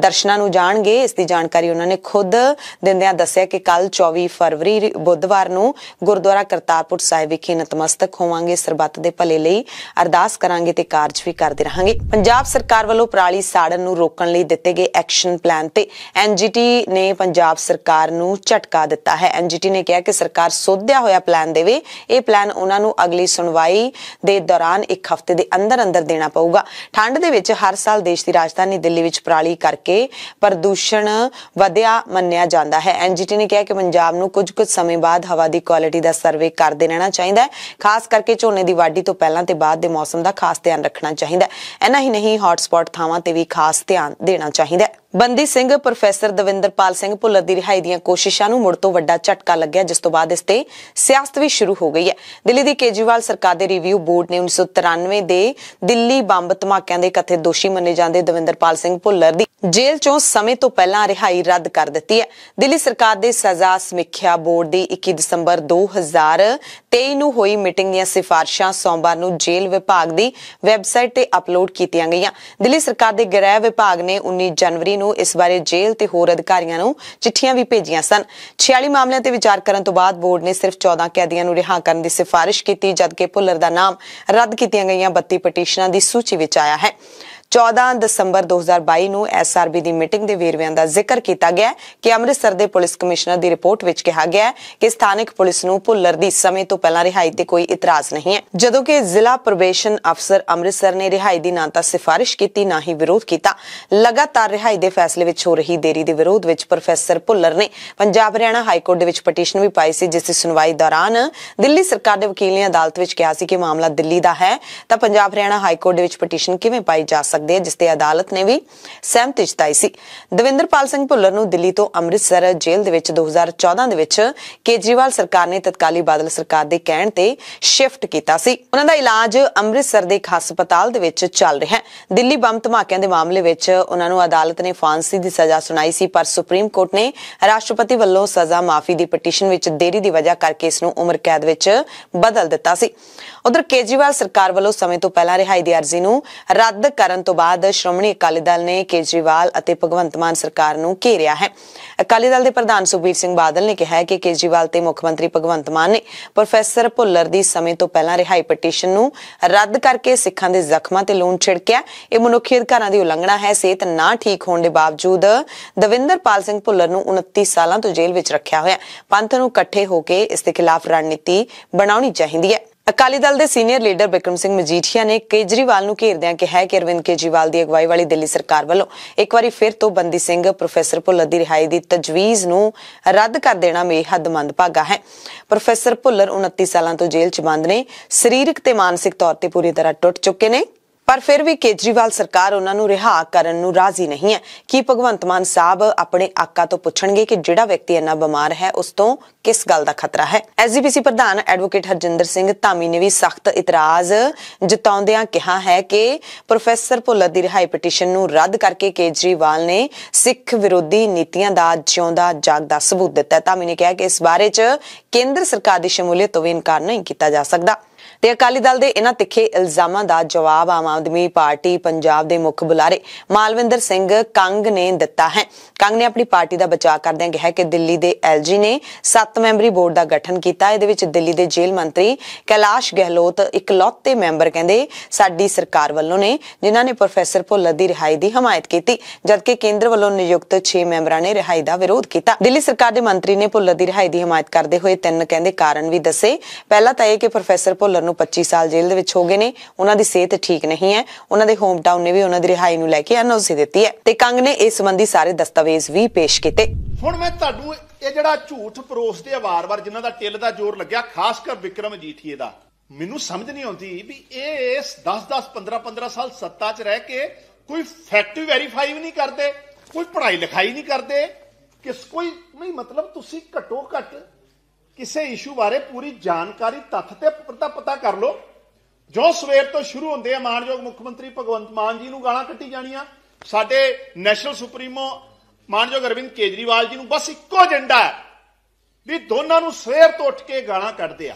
ਦਰਸ਼ਨਾਂ ਨੂੰ ਜਾਣਗੇ ਇਸ ਦੀ ਜਾਣਕਾਰੀ ਉਹਨਾਂ ਨੇ ਖੁਦ ਦਿੰਦਿਆਂ ਦੱਸਿਆ ਕਿ ਕੱਲ 24 ਫਰਵਰੀ ਬੁੱਧਵਾਰ ਨੂੰ ਗੁਰਦੁਆਰਾ ਕਰਤਾਰਪੁਰ ਸਾਹਿਬ ਵਿਖੇ ਨਤਮਸਤਕ ਹੋਵਾਂਗੇ ਸਰਬੱਤ ਦੇ ਭਲੇ ਲਈ ਅਰਦਾਸ ਅਰਦਾਸ ਕਰਾਂਗੇ ਤੇ ਕਾਰਜ ਵੀ ਕਰਦੇ ਰਹਾਂਗੇ ਪੰਜਾਬ ਸਰਕਾਰ ਵੱਲੋਂ ਪਰਾਲੀ ਸਾੜਨ ਨੂੰ ਰੋਕਣ ਲਈ ਦਿੱਤੇ ਗਏ ਐਕਸ਼ਨ ਪਲਾਨ ਤੇ ਐਨਜੀਟੀ ਨੇ ਪੰਜਾਬ ਸਰਕਾਰ ਨੂੰ ਝਟਕਾ ਦਿੱਤਾ ਹੈ ਐਨਜੀਟੀ ਨੇ ਕਿਹਾ ਕਿ ਸਰਕਾਰ ਸੋਧਿਆ ਹੋਇਆ ਪਲਾਨ ਦੇਵੇ ਇਹ ਪਲਾਨ ਉਹਨਾਂ ਨੂੰ ਅਗਲੀ ਸੁਣਵਾਈ ਦੇ ਦੌਰਾਨ ਇੱਕ ਹਫ਼ਤੇ ਦੇ ਅੰਦਰ ਅੰਦਰ ਦੇਣਾ ਪਊਗਾ ਠੰਡ ਦੇ ਵਿੱਚ ਹਰ ਸਾਲ ਦੇਸ਼ ਦੀ ਰਾਜਧਾਨੀ ਦਿੱਲੀ ਵਿੱਚ ਪਰਾਲੀ ਕਰਕੇ ਪ੍ਰਦੂਸ਼ਣ ਵਧਿਆ ਮੰਨਿਆ ਜਾਂਦਾ ਹੈ ਐਨਜੀਟੀ ਨੇ ਕਿਹਾ ਕਿ ਪੰਜਾਬ ਨੂੰ ਕੁਝ ਕੁ ਸਮੇਂ ਬਾਅਦ ਹਵਾ ਦੀ ਕੁਆਲਿਟੀ ਦਾ ਸਰਵੇ ਕਰਦੇ ਰਹਿਣਾ ਚਾਹੀਦਾ ਹੈ ਖਾਸ ਕਰਕੇ ਝੋਨੇ ਦੀ ਵਾਢੀ ਤੋਂ ਪਹਿਲਾਂ ਤੇ ਬਾਅਦ ਦੇ ਮੌਸਮ ਮੌਸਮ ਦਾ ਖਾਸ ਧਿਆਨ ਰੱਖਣਾ ਚਾਹੀਦਾ ਹੈ ਐਨਾ ਹੀ ਨਹੀਂ ਹੌਟਸਪੌਟ ਥਾਵਾਂ ਤੇ ਵੀ ਖਾਸ ਧਿਆਨ ਦੇਣਾ ਚਾਹੀਦਾ ਹੈ ਬੰਦੀ ਸਿੰਘ ਪ੍ਰੋਫੈਸਰ ਦਵਿੰਦਰਪਾਲ ਸਿੰਘ ਭੁੱਲਰ ਦੀ ਰਿਹਾਈ ਦੀਆਂ ਕੋਸ਼ਿਸ਼ਾਂ ਨੂੰ ਮੁੜ ਤੋਂ ਵੱਡਾ ਝਟਕਾ ਲੱਗਿਆ ਜਿਸ ਤੋਂ ਬਾਅਦ ਇਸ ਤੇ ਸਿਆਸਤ ਵੀ ਸ਼ੁਰੂ ਹੋ ਗਈ ਹੈ ਦਿੱਲੀ ਦੀ ਕੇਜੀਵਾਲ ਸਰਕਾਰ ਦੇ ਰਿਵਿਊ ਬੋਰਡ ਨੇ 1993 ਦੇ ਦਿੱਲੀ ਬੰਬ ਧਮਾਕਿਆਂ ਦੇ ਕਥੇ ਦੋਸ਼ੀ ਮੰਨੇ ਜਾਂਦੇ ਦਵਿੰਦਰਪਾਲ ਸਿੰਘ ਭੁੱਲਰ ਦੀ ਜੇਲ੍ਹ ਚੋਂ ਸਮੇਂ ਤੋਂ ਪਹਿਲਾਂ ਰਿਹਾਈ ਰੱਦ ਕਰ ਦਿੱਤੀ ਹੈ ਦਿੱਲੀ ਸਰਕਾਰ ਦੇ ਸਜ਼ਾ ਸਮੀਖਿਆ ਬੋਰਡ ਦੀ 21 ਦਸੰਬਰ 2023 ਨੂੰ ਹੋਈ ਮੀਟਿੰਗ ਦੀਆਂ ਸਿਫਾਰਸ਼ਾਂ ਸੋਮਵਾਰ ਨੂੰ ਜੇਲ੍ਹ ਵਿਭਾਗ ਦੀ ਵੈਬਸਾਈਟ ਤੇ ਅਪਲੋਡ ਕੀਤੀਆਂ ਗਈਆਂ ਦਿੱਲੀ ਸਰਕਾਰ ਦੇ ਗ੍ਰਹਿ ਵਿਭਾਗ ਨੇ 19 ਜਨਵਰੀ ਨੂੰ ਇਸ ਬਾਰੇ ਜੇਲ੍ਹ ਤੇ ਹੋਰ ਅਧਿਕਾਰੀਆਂ ਨੂੰ ਚਿੱਠੀਆਂ ਵੀ ਭੇਜੀਆਂ ਸਨ 46 ਮਾਮਲਿਆਂ ਤੇ ਵਿਚਾਰ ਕਰਨ ਤੋਂ ਬਾਅਦ ਬੋਰਡ ਨੇ ਸਿਰਫ 14 ਕੈਦੀਆਂ ਨੂੰ ਰਿਹਾ ਕਰਨ ਦੀ ਸਿਫਾਰਿਸ਼ ਕੀਤੀ ਜਦਕਿ ਭੁੱਲਰ ਦਾ ਨਾਮ ਰੱਦ ਕੀਤੀਆਂ ਗਈਆਂ 32 ਪਟੀਸ਼ਨਾਂ ਦੀ ਸੂਚੀ ਵਿੱਚ ਆਇਆ ਹੈ 14 ਦਸੰਬਰ 2022 ਨੂੰ ਐਸਆਰਬੀ ਦੀ ਮੀਟਿੰਗ ਦੇ ਵੇਰਵਿਆਂ ਦਾ ਜ਼ਿਕਰ ਕੀਤਾ ਗਿਆ ਕਿ ਅੰਮ੍ਰਿਤਸਰ ਦੇ ਪੁਲਿਸ ਕਮਿਸ਼ਨਰ ਦੀ ਰਿਪੋਰਟ ਵਿੱਚ ਕਿਹਾ ਗਿਆ ਕਿ ਸਥਾਨਕ ਪੁਲਿਸ ਨੂੰ ਭੁੱਲਰ ਦੀ ਸਮੇਂ ਤੋਂ ਪਹਿਲਾਂ ਰਿਹਾਈ ਤੇ ਕੋਈ ਇਤਰਾਜ਼ ਨਹੀਂ ਹੈ ਜਦੋਂ ਕਿ ਜ਼ਿਲ੍ਹਾ ਪ੍ਰਵੇਸ਼ਨ ਅਫਸਰ ਅੰਮ੍ਰਿਤਸਰ ਨੇ ਰਿਹਾਈ ਦੀ ਨਾ ਤਾਂ ਸਿਫਾਰਿਸ਼ ਕੀਤੀ ਨਾ ਹੀ ਵਿਰੋਧ ਕੀਤਾ ਲਗਾਤਾਰ ਰਿਹਾਈ ਦੇ ਫੈਸਲੇ ਵਿੱਚ ਹੋ ਰਹੀ ਦੇਰੀ ਦੇ ਵਿਰੋਧ ਵਿੱਚ ਪ੍ਰੋਫੈਸਰ ਭੁੱਲਰ ਨੇ ਪੰਜਾਬ ਹਰਿਆਣਾ ਹਾਈ ਕੋਰਟ ਦੇ ਵਿੱਚ ਪਟੀਸ਼ਨ ਵੀ ਪਾਈ ਸੀ ਜਿਸ ਦੀ ਸੁਣਵਾਈ ਦੌਰਾਨ ਦਿੱਲੀ ਸਰਕਾਰ ਦੇ ਵਕੀਲ ਨੇ ਅਦਾਲਤ ਵਿੱਚ ਕਿਹਾ ਸੀ ਕਿ ਮਾਮਲਾ ਦਿੱਲੀ ਦਾ ਹੈ ਤਾਂ ਪੰਜਾਬ ਹਰਿਆਣਾ ਹਾਈ ਕੋਰਟ ਦੇ ਵਿੱਚ ਪਟੀਸ਼ਨ ਕਿਵੇਂ ਪਾਈ ਜਾ ਸਕਦੀ ਸਕਦੇ ਹੈ ਜਿਸ ਤੇ ਅਦਾਲਤ ਨੇ ਵੀ ਸਹਿਮਤੀ ਜਤਾਈ ਸੀ ਦਵਿੰਦਰਪਾਲ ਸਿੰਘ ਭੁੱਲਰ ਨੂੰ ਦਿੱਲੀ ਤੋਂ ਅੰਮ੍ਰਿਤਸਰ ਜੇਲ੍ਹ ਦੇ ਵਿੱਚ 2014 ਦੇ ਵਿੱਚ ਕੇਜਰੀਵਾਲ ਸਰਕਾਰ ਨੇ ਤਤਕਾਲੀ ਬਾਦਲ ਸਰਕਾਰ ਦੇ ਕਹਿਣ ਤੇ ਸ਼ਿਫਟ ਕੀਤਾ ਸੀ ਉਹਨਾਂ ਦਾ ਇਲਾਜ ਅੰਮ੍ਰਿਤਸਰ ਦੇ ਇੱਕ ਹਸਪਤਾਲ ਦੇ ਵਿੱਚ ਚੱਲ ਰਿਹਾ ਹੈ ਦਿੱਲੀ ਬੰਬ ਧਮਾਕਿਆਂ ਦੇ ਮਾਮਲੇ ਵਿੱਚ ਉਹਨਾਂ ਨੂੰ ਅਦਾਲਤ ਨੇ ਫਾਂਸੀ ਦੀ ਸਜ਼ਾ ਸੁਣਾਈ ਸੀ ਪਰ ਸੁਪਰੀਮ ਕੋਰਟ ਨੇ ਰਾਸ਼ਟਰਪਤੀ ਵੱਲੋਂ ਸਜ਼ਾ ਮਾਫੀ ਦੀ ਪਟੀਸ਼ਨ ਵਿੱਚ ਦੇਰੀ ਦੀ ਵਜ੍ਹਾ ਕਰਕੇ ਇਸ ਨੂੰ ਉਮਰ ਕੈਦ ਵਿੱਚ ਬਦਲ ਦਿੱਤਾ ਸੀ ਉਧਰ ਕੇਜਰੀਵਾਲ ਸਰਕਾਰ ਵੱਲੋਂ ਸਮੇਂ ਤੋਂ ਪਹਿਲਾਂ ਰਿਹਾਈ ਦੀ ਅਰਜ਼ੀ ਨੂੰ ਰੱਦ ਕਰਨ ਤੋਂ ਬਾਅਦ ਸ਼੍ਰੋਮਣੀ ਅਕਾਲੀ ਦਲ ਨੇ ਕੇਜਰੀਵਾਲ ਅਤੇ ਭਗਵੰਤ ਮਾਨ ਸਰਕਾਰ ਨੂੰ ਘੇਰਿਆ ਹੈ ਅਕਾਲੀ ਦਲ ਦੇ ਪ੍ਰਧਾਨ ਸੁਖਬੀਰ ਸਿੰਘ ਬਾਦਲ ਨੇ ਕਿਹਾ ਹੈ ਕਿ ਕੇਜਰੀਵਾਲ ਤੇ ਮੁੱਖ ਮੰਤਰੀ ਭਗਵੰਤ ਮਾਨ ਨੇ ਪ੍ਰੋਫੈਸਰ ਭੁੱਲਰ ਦੀ ਸਮੇਂ ਤੋਂ ਪਹਿਲਾਂ ਰਿਹਾਈ ਪਟੀਸ਼ਨ ਨੂੰ ਰੱਦ ਕਰਕੇ ਸਿੱਖਾਂ ਦੇ ਜ਼ਖਮਾਂ ਤੇ ਲੂਣ ਛਿੜਕਿਆ ਇਹ ਮਨੁੱਖੀ ਅਧਿਕਾਰਾਂ ਦੀ ਉਲੰਘਣਾ ਹੈ ਸਿਹਤ ਨਾ ਠੀਕ ਹੋਣ ਦੇ ਬਾਵਜੂਦ ਦਵਿੰਦਰਪਾਲ ਸਿੰਘ ਭੁੱਲਰ ਨੂੰ 29 ਸਾਲਾਂ ਤੋਂ ਜੇਲ੍ਹ ਵਿੱਚ ਰੱਖਿਆ ਹੋਇਆ ਪੰਥ ਨੂੰ ਇਕੱਠੇ ਹੋ ਕੇ ਇਸ ਦੇ ਖਿਲਾਫ ਰਣਨੀਤੀ ਬਣਾਉਣੀ ਚਾਹੀਦੀ ਹੈ ਅਕਾਲੀ ਦਲ ਦੇ ਸੀਨੀਅਰ ਲੀਡਰ ਬਿਕਰਮ ਸਿੰਘ ਮਜੀਠੀਆ ਨੇ ਕੇਜਰੀਵਾਲ ਨੂੰ ਘੇਰਦਿਆਂ ਕਿਹਾ ਕਿ ਅਰਵਿੰਦ ਕੇਜਰੀਵਾਲ ਦੀ ਅਗਵਾਈ ਵਾਲੀ ਦਿੱਲੀ ਸਰਕਾਰ ਵੱਲੋਂ ਇੱਕ ਵਾਰੀ ਫਿਰ ਤੋਂ ਬੰਦੀ ਸਿੰਘ ਪ੍ਰੋਫੈਸਰ ਭੁੱਲਰ ਦੀ ਰਿਹਾਈ ਦੀ ਤਜਵੀਜ਼ ਨੂੰ ਰੱਦ ਕਰ ਦੇਣਾ ਬੇਹੱਦ ਭਾਗਾ ਹੈ ਪ੍ਰੋਫੈਸਰ ਭੁੱਲਰ 29 ਸਾਲਾਂ ਤੋਂ ਜੇਲ੍ਹ 'ਚ ਬੰਦ ਨੇ ਸਰੀਰਕ ਤੇ ਮਾਨਸਿਕ ਤੌਰ ਤੇ ਪੂਰੀ ਤਰ੍ਹਾਂ ਟੁੱਟ ਚੁੱਕੇ ਨੇ ਪਰ ਫਿਰ ਵੀ ਕੇਜਰੀਵਾਲ ਸਰਕਾਰ ਉਹਨਾਂ ਨੂੰ ਰਿਹਾ ਕਰਨ ਨੂੰ ਰਾਜ਼ੀ ਨਹੀਂ ਹੈ ਕੀ ਭਗਵੰਤ ਮਾਨ ਸਾਹਿਬ ਆਪਣੇ ਆਕਾ ਤੋਂ ਪੁੱਛਣਗੇ ਕਿ ਜਿਹੜਾ ਵਿਅਕਤੀ ਇੰਨਾ ਬਿਮਾਰ ਹੈ ਉਸ ਤੋਂ ਕਿਸ ਗੱਲ ਦਾ ਖਤਰਾ ਹੈ ਐਸਜੀਪੀਸੀ ਪ੍ਰਧਾਨ ਐਡਵੋਕੇਟ ਹਰਜਿੰਦਰ ਸਿੰਘ ਧਾਮੀ ਨੇ ਵੀ ਸਖਤ ਇਤਰਾਜ਼ ਜਤਾਉਂਦਿਆਂ ਕਿਹਾ ਹੈ ਕਿ ਪ੍ਰੋਫੈਸਰ ਭੁੱਲਰ ਦੀ ਰਿਹਾਈ ਪਟੀਸ਼ਨ ਨੂੰ ਰੱਦ ਕਰਕੇ ਕੇਜਰੀਵਾਲ ਨੇ ਸਿੱਖ ਵਿਰੋਧੀ ਨੀਤੀਆਂ ਦਾ ਜਿਉਂਦਾ ਜਾਗਦਾ ਸਬੂਤ ਦਿੱਤਾ ਧਾਮੀ ਨੇ ਕਿਹਾ ਕਿ ਇਸ ਬਾਰੇ 'ਚ ਕੇਂਦਰ ਸਰਕਾਰ ਦੀ ਸ਼ਮੂਲੀਅਤ ਤੋਂ ਵੀ ਇਨਕਾਰ ਨਹੀਂ ਕੀਤਾ ਜਾ ਸਕਦਾ ਤੇ ਅਕਾਲੀ ਦਲ ਦੇ ਇਹਨਾਂ ਤਿੱਖੇ ਇਲਜ਼ਾਮਾਂ ਦਾ ਜਵਾਬ ਆਮ ਆਦਮੀ ਪਾਰਟੀ ਪੰਜਾਬ ਦੇ ਮੁੱਖ ਬੁਲਾਰੇ ਮਾਲਵਿੰਦਰ ਸਿੰਘ ਕੰਗ ਨੇ ਦਿੱਤਾ ਹੈ ਕੰਗ ਨੇ ਆਪਣੀ ਪਾਰਟੀ ਦਾ ਬਚਾਅ ਕਰਦਿਆਂ ਕਿਹਾ ਕਿ ਦਿੱਲੀ ਦੇ ਐਲਜੀ ਨੇ 7 ਮੈਂਬਰੀ ਬੋਰਡ ਦਾ ਗਠਨ ਕੀਤਾ ਇਹਦੇ ਵਿੱਚ ਦਿੱਲੀ ਦੇ ਜੇਲ੍ਹ ਮੰਤਰੀ ਕੈਲਾਸ਼ ਗਹਿਲੋਤ ਇਕਲੌਤੇ ਮੈਂਬਰ ਕਹਿੰਦੇ ਸਾਡੀ ਸਰਕਾਰ ਵੱਲੋਂ ਨੇ ਜਿਨ੍ਹਾਂ ਨੇ ਪ੍ਰੋਫੈਸਰ ਭੁੱਲਰ ਦੀ ਰਿਹਾਈ ਦੀ ਹਮਾਇਤ ਕੀਤੀ ਜਦਕਿ ਕੇਂਦਰ ਵੱਲੋਂ ਨਿਯੁਕਤ 6 ਮੈਂਬਰਾਂ ਨੇ ਰਿਹਾਈ ਦਾ ਵਿਰੋਧ ਕੀਤਾ ਦਿੱਲੀ ਸਰਕਾਰ ਦੇ ਮੰਤਰੀ ਨੇ ਭੁੱਲਰ ਦੀ ਰਿਹਾਈ ਦੀ ਹਮਾਇਤ ਕਰਦੇ ਹੋਏ ਤਿੰਨ ਕਹਿੰਦੇ ਕਾਰਨ ਵੀ ਦੱਸੇ ਪਹਿਲਾ ਤਾਂ ਇਹ ਕਿ ਪ੍ਰੋਫੈਸਰ ਭੁੱਲਰ ਨੂੰ 25 ਸਾਲ ਜੇਲ੍ਹ ਦੇ ਵਿੱਚ ਹੋ ਗਏ ਨੇ ਉਹਨਾਂ ਦੀ ਸਿਹਤ ਠੀਕ ਨਹੀਂ ਹੈ ਉਹਨਾਂ ਦੇ ਹੋਮ ਟਾਊਨ ਨੇ ਵੀ ਉਹਨਾਂ ਦੀ ਰਿਹਾਈ ਨੂੰ ਲੈ ਕੇ ਅਨੌਂਸੀ ਦਿੱਤੀ ਹੈ ਤੇ ਕੰਗ ਨੇ ਇਸ ਸੰਬੰਧੀ ਸਾਰੇ ਦਸਤਾਵੇਜ਼ ਵੀ ਪੇਸ਼ ਕੀਤੇ ਹੁਣ ਮੈਂ ਤੁਹਾਨੂੰ ਇਹ ਜਿਹੜਾ ਝੂਠ ਪਰੋਸਦੇ ਆ ਵਾਰ-ਵਾਰ ਜਿਨ੍ਹਾਂ ਦਾ ਟਿੱਲ ਦਾ ਜ਼ੋਰ ਲੱਗਿਆ ਖਾਸ ਕਰ ਵਿਕਰਮ ਜੀਠੀਏ ਦਾ ਮੈਨੂੰ ਸਮਝ ਨਹੀਂ ਆਉਂਦੀ ਵੀ ਇਹ ਇਸ 10-10 15-15 ਸਾਲ ਸੱਤਾ 'ਚ ਰਹਿ ਕੇ ਕੋਈ ਫੈਕਟ ਵੈਰੀਫਾਈ ਵੀ ਨਹੀਂ ਕਰਦੇ ਕੋਈ ਪੜ੍ਹਾਈ ਲਿਖਾਈ ਨਹੀਂ ਕਰਦੇ ਕਿਸ ਕੋਈ ਨਹੀਂ ਮਤਲਬ ਤੁਸੀਂ ਘਟੋ ਘਟ ਕਿਸੇ ਇਸ਼ੂ ਬਾਰੇ ਪੂਰੀ ਜਾਣਕਾਰੀ ਤੱਥ ਤੇ ਪਤਾ ਪਤਾ ਕਰ ਲਓ ਜੋ ਸਵੇਰ ਤੋਂ ਸ਼ੁਰੂ ਹੁੰਦੇ ਆ ਮਾਨਯੋਗ ਮੁੱਖ ਮੰਤਰੀ ਭਗਵੰਤ ਮਾਨ ਜੀ ਨੂੰ ਗਾਲਾਂ ਕੱਢੀ ਜਾਣੀਆਂ ਸਾਡੇ ਨੈਸ਼ਨਲ ਸੁਪਰੀਮੋ ਮਾਨਯੋਗ ਅਰਵਿੰਦ ਕੇਜਰੀਵਾਲ ਜੀ ਨੂੰ ਬਸ ਇੱਕੋ ਏਜੰਡਾ ਹੈ ਵੀ ਦੋਨਾਂ ਨੂੰ ਸਵੇਰ ਤੋਂ ਉੱਠ ਕੇ ਗਾਲਾਂ ਕੱਢਦੇ ਆ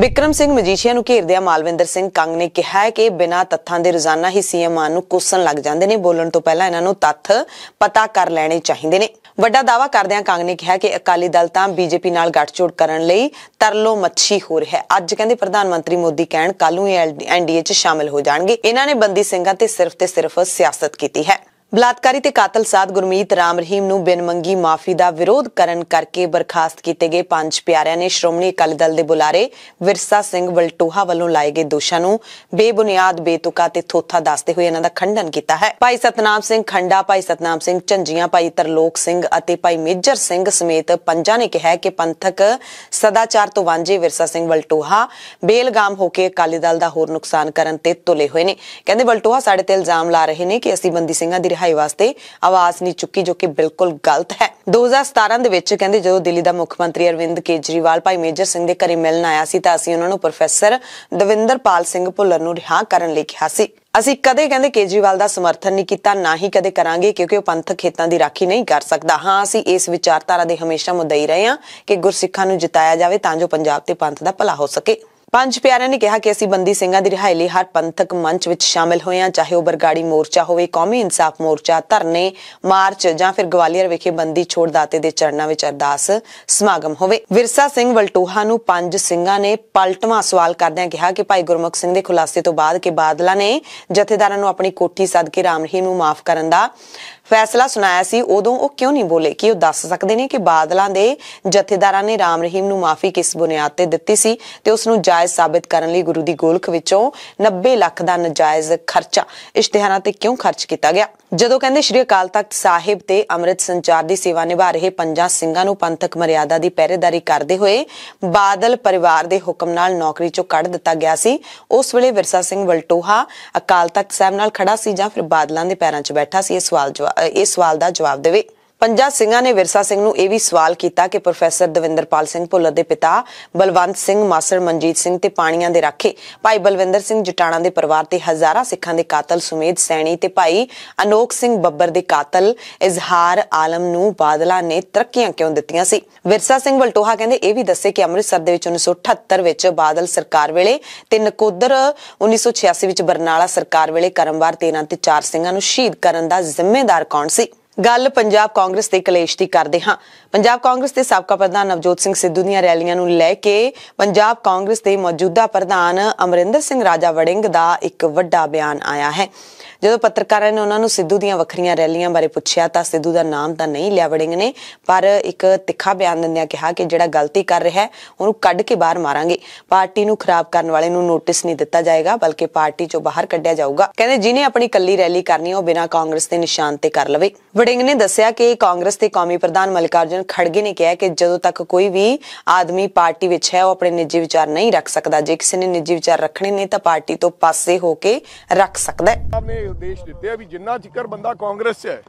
ਵਿਕਰਮ ਸਿੰਘ ਮਜੀਸ਼ੀਆ ਨੂੰ ਆ ਮਾਲਵਿੰਦਰ ਸਿੰਘ ਕੰਗ ਨੇ ਕਿਹਾ ਹੈ ਕਿ ਬਿਨਾਂ ਤੱਥਾਂ ਦੇ ਰੋਜ਼ਾਨਾ ਹੀ ਸੀਐਮ ਆਨ ਨੂੰ ਕੋਸਣ ਲੱਗ ਜਾਂਦੇ ਨੇ ਬੋਲਣ ਤੋਂ ਪਹਿਲਾਂ ਇਹਨਾਂ ਨੂੰ ਤੱਥ ਪਤਾ ਕਰ ਲੈਣੇ ਚਾਹੀਦੇ ਨੇ ਵੱਡਾ ਦਾਵਾ ਕਰਦਿਆਂ ਕਾਂਗ ਨੇ ਕਿਹਾ ਕਿ ਅਕਾਲੀ ਦਲ ਤਾਂ ਬੀਜੇਪੀ ਨਾਲ ਗੱਠਜੋੜ ਕਰਨ ਲਈ ਤਰਲੋ ਮੱਛੀ ਹੋ ਰਿਹਾ ਹੈ ਅੱਜ ਕਹਿੰਦੇ ਪ੍ਰਧਾਨ ਮੰਤਰੀ ਮੋਦੀ ਕਹਿਣ ਕੱਲ ਨੂੰ ਐਨਡੀਏ 'ਚ ਸ਼ਾਮਲ ਹੋ ਜਾਣਗੇ ਇਹਨਾਂ ਨੇ ਬੰਦੀ ਸਿੰਘਾਂ ਤੇ ਸਿਰਫ ਤੇ ਸਿਰਫ ਸਿਆਸਤ ਕੀਤੀ ਹੈ ਬਲਾਤਕਾਰੀ ਤੇ ਕਾਤਲ ਸਾਧ ਗੁਰਮੀਤ ਰਾਮ ਰਹੀਮ ਨੂੰ ਬਿਨ ਮੰਗੀ ਮਾਫੀ ਦਾ ਵਿਰੋਧ ਕਰਨ ਕਰਕੇ ਬਰਖਾਸਤ ਕੀਤੇ ਗਏ ਪੰਜ ਪਿਆਰਿਆਂ ਨੇ ਸ਼੍ਰੋਮਣੀ ਅਕਾਲੀ ਦਲ ਦੇ ਬੁਲਾਰੇ ਵਿਰਸਾ ਸਿੰਘ ਬਲਟੋਹਾ ਵੱਲੋਂ ਲਾਏ ਗਏ ਦੋਸ਼ਾਂ ਨੂੰ ਬੇਬੁਨਿਆਦ ਬੇਤੁਕਾ ਤੇ ਥੋਥਾ ਦੱਸਦੇ ਹੋਏ ਇਹਨਾਂ ਦਾ ਖੰਡਨ ਕੀਤਾ ਹੈ ਭਾਈ ਸਤਨਾਮ ਸਿੰਘ ਖੰਡਾ ਭਾਈ ਸਤਨਾਮ ਸਿੰਘ ਝੰਜੀਆਂ ਭਾਈ ਤਰਲੋਕ ਸਿੰਘ ਅਤੇ ਭਾਈ ਮੇਜਰ ਸਿੰਘ ਸਮੇਤ ਪੰਜਾਂ ਨੇ ਕਿਹਾ ਕਿ ਪੰਥਕ ਸਦਾਚਾਰ ਤੋਂ ਵਾਂਝੇ ਵਿਰਸਾ ਸਿੰਘ ਬਲਟੋਹਾ ਬੇਲਗਾਮ ਹੋ ਕੇ ਅਕਾਲੀ ਦਲ ਦਾ ਹੋਰ ਨੁਕਸਾਨ ਕਰਨ ਤੇ ਤੁਲੇ ਹੋਏ ਨੇ ਕਹਿੰਦੇ ਬਲਟੋਹਾ ਸਾਡੇ ਤੇ ਇਲਜ਼ਾਮ ਲਾ ਰਹੇ ਨੇ ਕਿ ਅਸੀਂ ਬੰਦੀ ਸਿੰਘਾਂ ਦੀ ਰਿਹਾਈ ਵਾਸਤੇ ਆਵਾਜ਼ ਨਹੀਂ ਚੁੱਕੀ ਜੋ ਕਿ ਬਿਲਕੁਲ ਗਲਤ ਹੈ 2017 ਦੇ ਵਿੱਚ ਕਹਿੰਦੇ ਜਦੋਂ ਦਿੱਲੀ ਦਾ ਮੁੱਖ ਮੰਤਰੀ ਅਰਵਿੰਦ ਕੇਜਰੀਵਾਲ ਭਾਈ ਮੇਜਰ ਸਿੰਘ ਦੇ ਘਰੇ ਮਿਲਣ ਆਇਆ ਸੀ ਤਾਂ ਅਸੀਂ ਉਹਨਾਂ ਨੂੰ ਪ੍ਰੋਫੈਸਰ ਦਵਿੰਦਰਪਾਲ ਸਿੰਘ ਭੁੱਲਰ ਨੂੰ ਰਿਹਾ ਕਰਨ ਲਈ ਕਿਹਾ ਸੀ ਅਸੀਂ ਕਦੇ ਕਹਿੰਦੇ ਕੇਜਰੀਵਾਲ ਦਾ ਸਮਰਥਨ ਨਹੀਂ ਕੀਤਾ ਨਾ ਹੀ ਕਦੇ ਕਰਾਂਗੇ ਕਿਉਂਕਿ ਉਹ ਪੰਥਕ ਖੇਤਾਂ ਦੀ ਰਾਖੀ ਨਹੀਂ ਕਰ ਸਕਦਾ ਹਾਂ ਅਸੀਂ ਇਸ ਵਿਚਾਰਧਾਰਾ ਦੇ ਹਮੇਸ਼ਾ ਮੁਦਈ ਰਹੇ ਹਾਂ ਕਿ ਗੁਰਸਿੱਖਾਂ ਨੂੰ ਜਿਤਾਇਆ ਜਾਵੇ ਤਾਂ ਜੋ ਪੰਜਾਬ ਤੇ ਪੰਥ ਦਾ ਭਲਾ ਹੋ ਸਕੇ ਪੰਜ ਪਿਆਰਿਆਂ ਨੇ ਕਿਹਾ ਕਿ ਅਸੀਂ ਬੰਦੀ ਸਿੰਘਾਂ ਦੀ ਰਿਹਾਈ ਲਈ ਹਰ ਪੰਥਕ ਮੰਚ ਵਿੱਚ ਸ਼ਾਮਿਲ ਹੋਏ ਹਾਂ ਚਾਹੇ ਉਹ ਬਰਗਾੜੀ ਮੋਰਚਾ ਹੋਵੇ ਕੌਮੀ ਇਨਸਾਫ ਮੋਰਚਾ ਧਰਨੇ ਮਾਰਚ ਜਾਂ ਫਿਰ ਗਵਾਲੀਅਰ ਵਿਖੇ ਬੰਦੀ ਛੋੜ ਦਾਤੇ ਦੇ ਚਰਨਾਂ ਵਿੱਚ ਅਰਦਾਸ ਸਮਾਗਮ ਹੋਵੇ ਵਿਰਸਾ ਸਿੰਘ ਵਲਟੋਹਾ ਨੂੰ ਪੰਜ ਸਿੰਘਾਂ ਨੇ ਪਲਟਵਾਂ ਸਵਾਲ ਕਰਦਿਆਂ ਕਿਹਾ ਕਿ ਭਾਈ ਗੁਰਮੁਖ ਸਿੰਘ ਦੇ ਖੁਲਾਸੇ ਤੋਂ ਬਾਅਦ ਕਿ ਬਾਦਲਾ ਨੇ ਜਥੇਦਾਰਾਂ ਨੂੰ ਆਪਣੀ ਕੋਠੀ ਸਦਕੇ ਰਾਮ ਰਹੀਮ ਨੂੰ ਮਾਫ ਕਰਨ ਦਾ ਫੈਸਲਾ ਸੁਣਾਇਆ ਸੀ ਉਦੋਂ ਉਹ ਕਿਉਂ ਨਹੀਂ ਬੋਲੇ ਕਿ ਉਹ ਦੱਸ ਸਕਦੇ ਨੇ ਕਿ ਬਾਦਲਾਂ ਦੇ ਜਥੇਦਾਰਾਂ ਨੇ ਰਾਮ ਰਹੀਮ ਨੂੰ ਮਾਫੀ ਕਿਸ ਬੁਨਿਆਦ ਤੇ ਦਿੱਤੀ ਸੀ ਤੇ ਉਸ ਨੂੰ ਜਾਇਜ਼ ਸਾਬਤ ਕਰਨ ਲਈ ਗੁਰੂ ਦੀ ਗੋਲਖ ਵਿੱਚੋਂ 90 ਲੱਖ ਦਾ ਨਜਾਇਜ਼ ਖਰਚਾ ਇਸ਼ਤਿਹਾਰਾਂ ਤੇ ਕਿਉਂ ਖਰਚ ਕੀਤਾ ਗਿਆ ਜਦੋਂ ਕਹਿੰਦੇ ਸ਼੍ਰੀ ਅਕਾਲ ਤਖਤ ਸਾਹਿਬ ਤੇ ਅੰਮ੍ਰਿਤ ਸੰਚਾਰ ਦੀ ਸੇਵਾ ਨਿਭਾ ਰਹੇ ਪੰਜਾਂ ਸਿੰਘਾਂ ਨੂੰ ਪੰਥਕ ਮਰਿਆਦਾ ਦੀ ਪਹਿਰੇਦਾਰੀ ਕਰਦੇ ਹੋਏ ਬਾਦਲ ਪਰਿਵਾਰ ਦੇ ਹੁਕਮ ਨਾਲ ਨੌਕਰੀ ਚੋਂ ਕੱਢ ਦਿੱਤਾ ਗਿਆ ਸੀ ਉਸ ਵੇਲੇ ਵਿਰਸਾ ਸਿੰਘ ਵਲਟੋਹਾ ਅਕਾਲ ਤਖਤ ਸਾਹਿਬ ਨਾਲ ਖੜਾ ਸੀ ਜਾਂ ਫਿਰ ਬਾਦਲਾਂ ਦੇ ਪੈਰਾਂ 'ਚ ਬੈਠਾ ਸੀ ਇਹ ਸਵਾਲ ਇਹ ਸਵਾਲ ਦਾ ਜਵਾਬ ਦੇਵੇ ਪੰਜਾ ਸਿੰਘਾਂ ਨੇ ਵਿਰਸਾ ਸਿੰਘ ਨੂੰ ਇਹ ਵੀ ਸਵਾਲ ਕੀਤਾ ਕਿ ਪ੍ਰੋਫੈਸਰ ਦਵਿੰਦਰਪਾਲ ਸਿੰਘ ਭੁੱਲਰ ਦੇ ਪਿਤਾ ਬਲਵੰਤ ਸਿੰਘ ਮਾਸਰ ਮਨਜੀਤ ਸਿੰਘ ਤੇ ਪਾਣੀਆਂ ਦੇ ਰਾਖੇ ਭਾਈ ਬਲਵਿੰਦਰ ਸਿੰਘ ਜਟਾਣਾ ਦੇ ਪਰਿਵਾਰ ਤੇ ਹਜ਼ਾਰਾਂ ਸਿੱਖਾਂ ਦੇ ਕਾਤਲ ਸੁਮੇਧ ਸੈਣੀ ਤੇ ਭਾਈ ਅਨੋਖ ਸਿੰਘ ਬੱਬਰ ਦੇ ਕਾਤਲ ਇਜ਼ਹਾਰ ਆਲਮ ਨੂੰ ਬਾਦਲਾ ਨੇ ਤਰੱਕੀਆਂ ਕਿਉਂ ਦਿੱਤੀਆਂ ਸੀ ਵਿਰਸਾ ਸਿੰਘ ਵਲਟੋਹਾ ਕਹਿੰਦੇ ਇਹ ਵੀ ਦੱਸੇ ਕਿ ਅੰਮ੍ਰਿਤਸਰ ਦੇ ਵਿੱਚ 1978 ਵਿੱਚ ਬਾਦਲ ਸਰਕਾਰ ਵੇਲੇ ਤੇ ਨਕੋਦਰ 1986 ਵਿੱਚ ਬਰਨਾਲਾ ਸਰਕਾਰ ਵੇਲੇ ਕਰਮਵਾਰ 13 ਤੇ 4 ਸਿੰਘਾਂ ਨੂੰ ਸ਼ਹੀਦ ਕਰਨ ਦਾ ਜ਼ਿੰਮੇਦਾਰ ਕੌਣ ਸੀ ਗੱਲ ਪੰਜਾਬ ਕਾਂਗਰਸ ਦੇ ਕਲੇਸ਼ ਦੀ ਕਰਦੇ ਹਾਂ ਪੰਜਾਬ ਕਾਂਗਰਸ ਦੇ ਸਾਬਕਾ ਪ੍ਰਧਾਨ ਨਵਜੋਤ ਸਿੰਘ ਸਿੱਧੂ ਦੀਆਂ ਰੈਲੀਆਂ ਨੂੰ ਲੈ ਕੇ ਪੰਜਾਬ ਕਾਂਗਰਸ ਦੇ ਮੌਜੂਦਾ ਪ੍ਰਧਾਨ ਅਮਰਿੰਦਰ ਸਿੰਘ ਰਾਜਾ ਵੜਿੰਗ ਦਾ ਇੱਕ ਵੱਡਾ ਬਿਆਨ ਆਇਆ ਹੈ ਜਦੋਂ ਪੱਤਰਕਾਰਾਂ ਨੇ ਉਹਨਾਂ ਨੂੰ ਸਿੱਧੂ ਦੀਆਂ ਵੱਖਰੀਆਂ ਰੈਲੀਆਂ ਬਾਰੇ ਪੁੱਛਿਆ ਤਾਂ ਸਿੱਧੂ ਦਾ ਨਾਮ ਤਾਂ ਨਹੀਂ ਲਿਆ ਵੜਿੰਗ ਨੇ ਪਰ ਇੱਕ ਤਿੱਖਾ ਬਿਆਨ ਦਿੰਦਿਆਂ ਕਿਹਾ ਕਿ ਜਿਹੜਾ ਗਲਤੀ ਕਰ ਰਿਹਾ ਹੈ ਉਹਨੂੰ ਕੱਢ ਕੇ ਬਾਹਰ ਮਾਰਾਂਗੇ ਪਾਰਟੀ ਨੂੰ ਖਰਾਬ ਕਰਨ ਵਾਲੇ ਨੂੰ ਨੋਟਿਸ ਨਹੀਂ ਦਿੱਤਾ ਜਾਏਗਾ ਬਲਕਿ ਪਾਰਟੀ ਚੋਂ ਬਾਹਰ ਕੱਢਿਆ ਜਾਊਗਾ ਕਹਿੰਦੇ ਜਿਨੇ ਆਪਣੀ ਕੱਲੀ ਰੈਲੀ ਕਰਨੀ ਉਹ ਬਿਨਾਂ ਕਾਂਗਰਸ ਦੇ ਨਿਸ਼ਾਨ ਤੇ ਕਰ ਲਵੇ ਵੜਿੰਗ ਨੇ ਦੱਸਿਆ ਕਿ ਕਾਂਗਰਸ ਦੇ ਕੌਮੀ ਪ੍ਰਧਾਨ ਮਲਕਾਰਜਨ ਖੜਗੇ ਨੇ ਕਿਹਾ ਕਿ ਜਦੋਂ ਤੱਕ ਕੋਈ ਵੀ ਆਦਮੀ ਪਾਰਟੀ ਵਿੱਚ ਹੈ ਉਹ ਆਪਣੇ ਨਿੱਜੀ ਵਿਚਾਰ ਨਹੀਂ ਰੱਖ ਸਕਦਾ ਜੇ ਕਿਸੇ ਨੇ ਨਿੱਜੀ ਵਿਚਾਰ ਰੱਖਣੇ ਨੇ ਤਾਂ ਪਾਰਟੀ ਤੋਂ ਪਾਸੇ ਹੋ ਕੇ ਰੱਖ ਸਕਦਾ ਹੈ ਦੇ ਉਦੇਸ਼ ਦਿੱਤੇ ਆ ਵੀ ਜਿੰਨਾ ਚਿਕਰ ਬੰਦਾ ਕਾਂਗਰਸ 'ਚ ਹੈ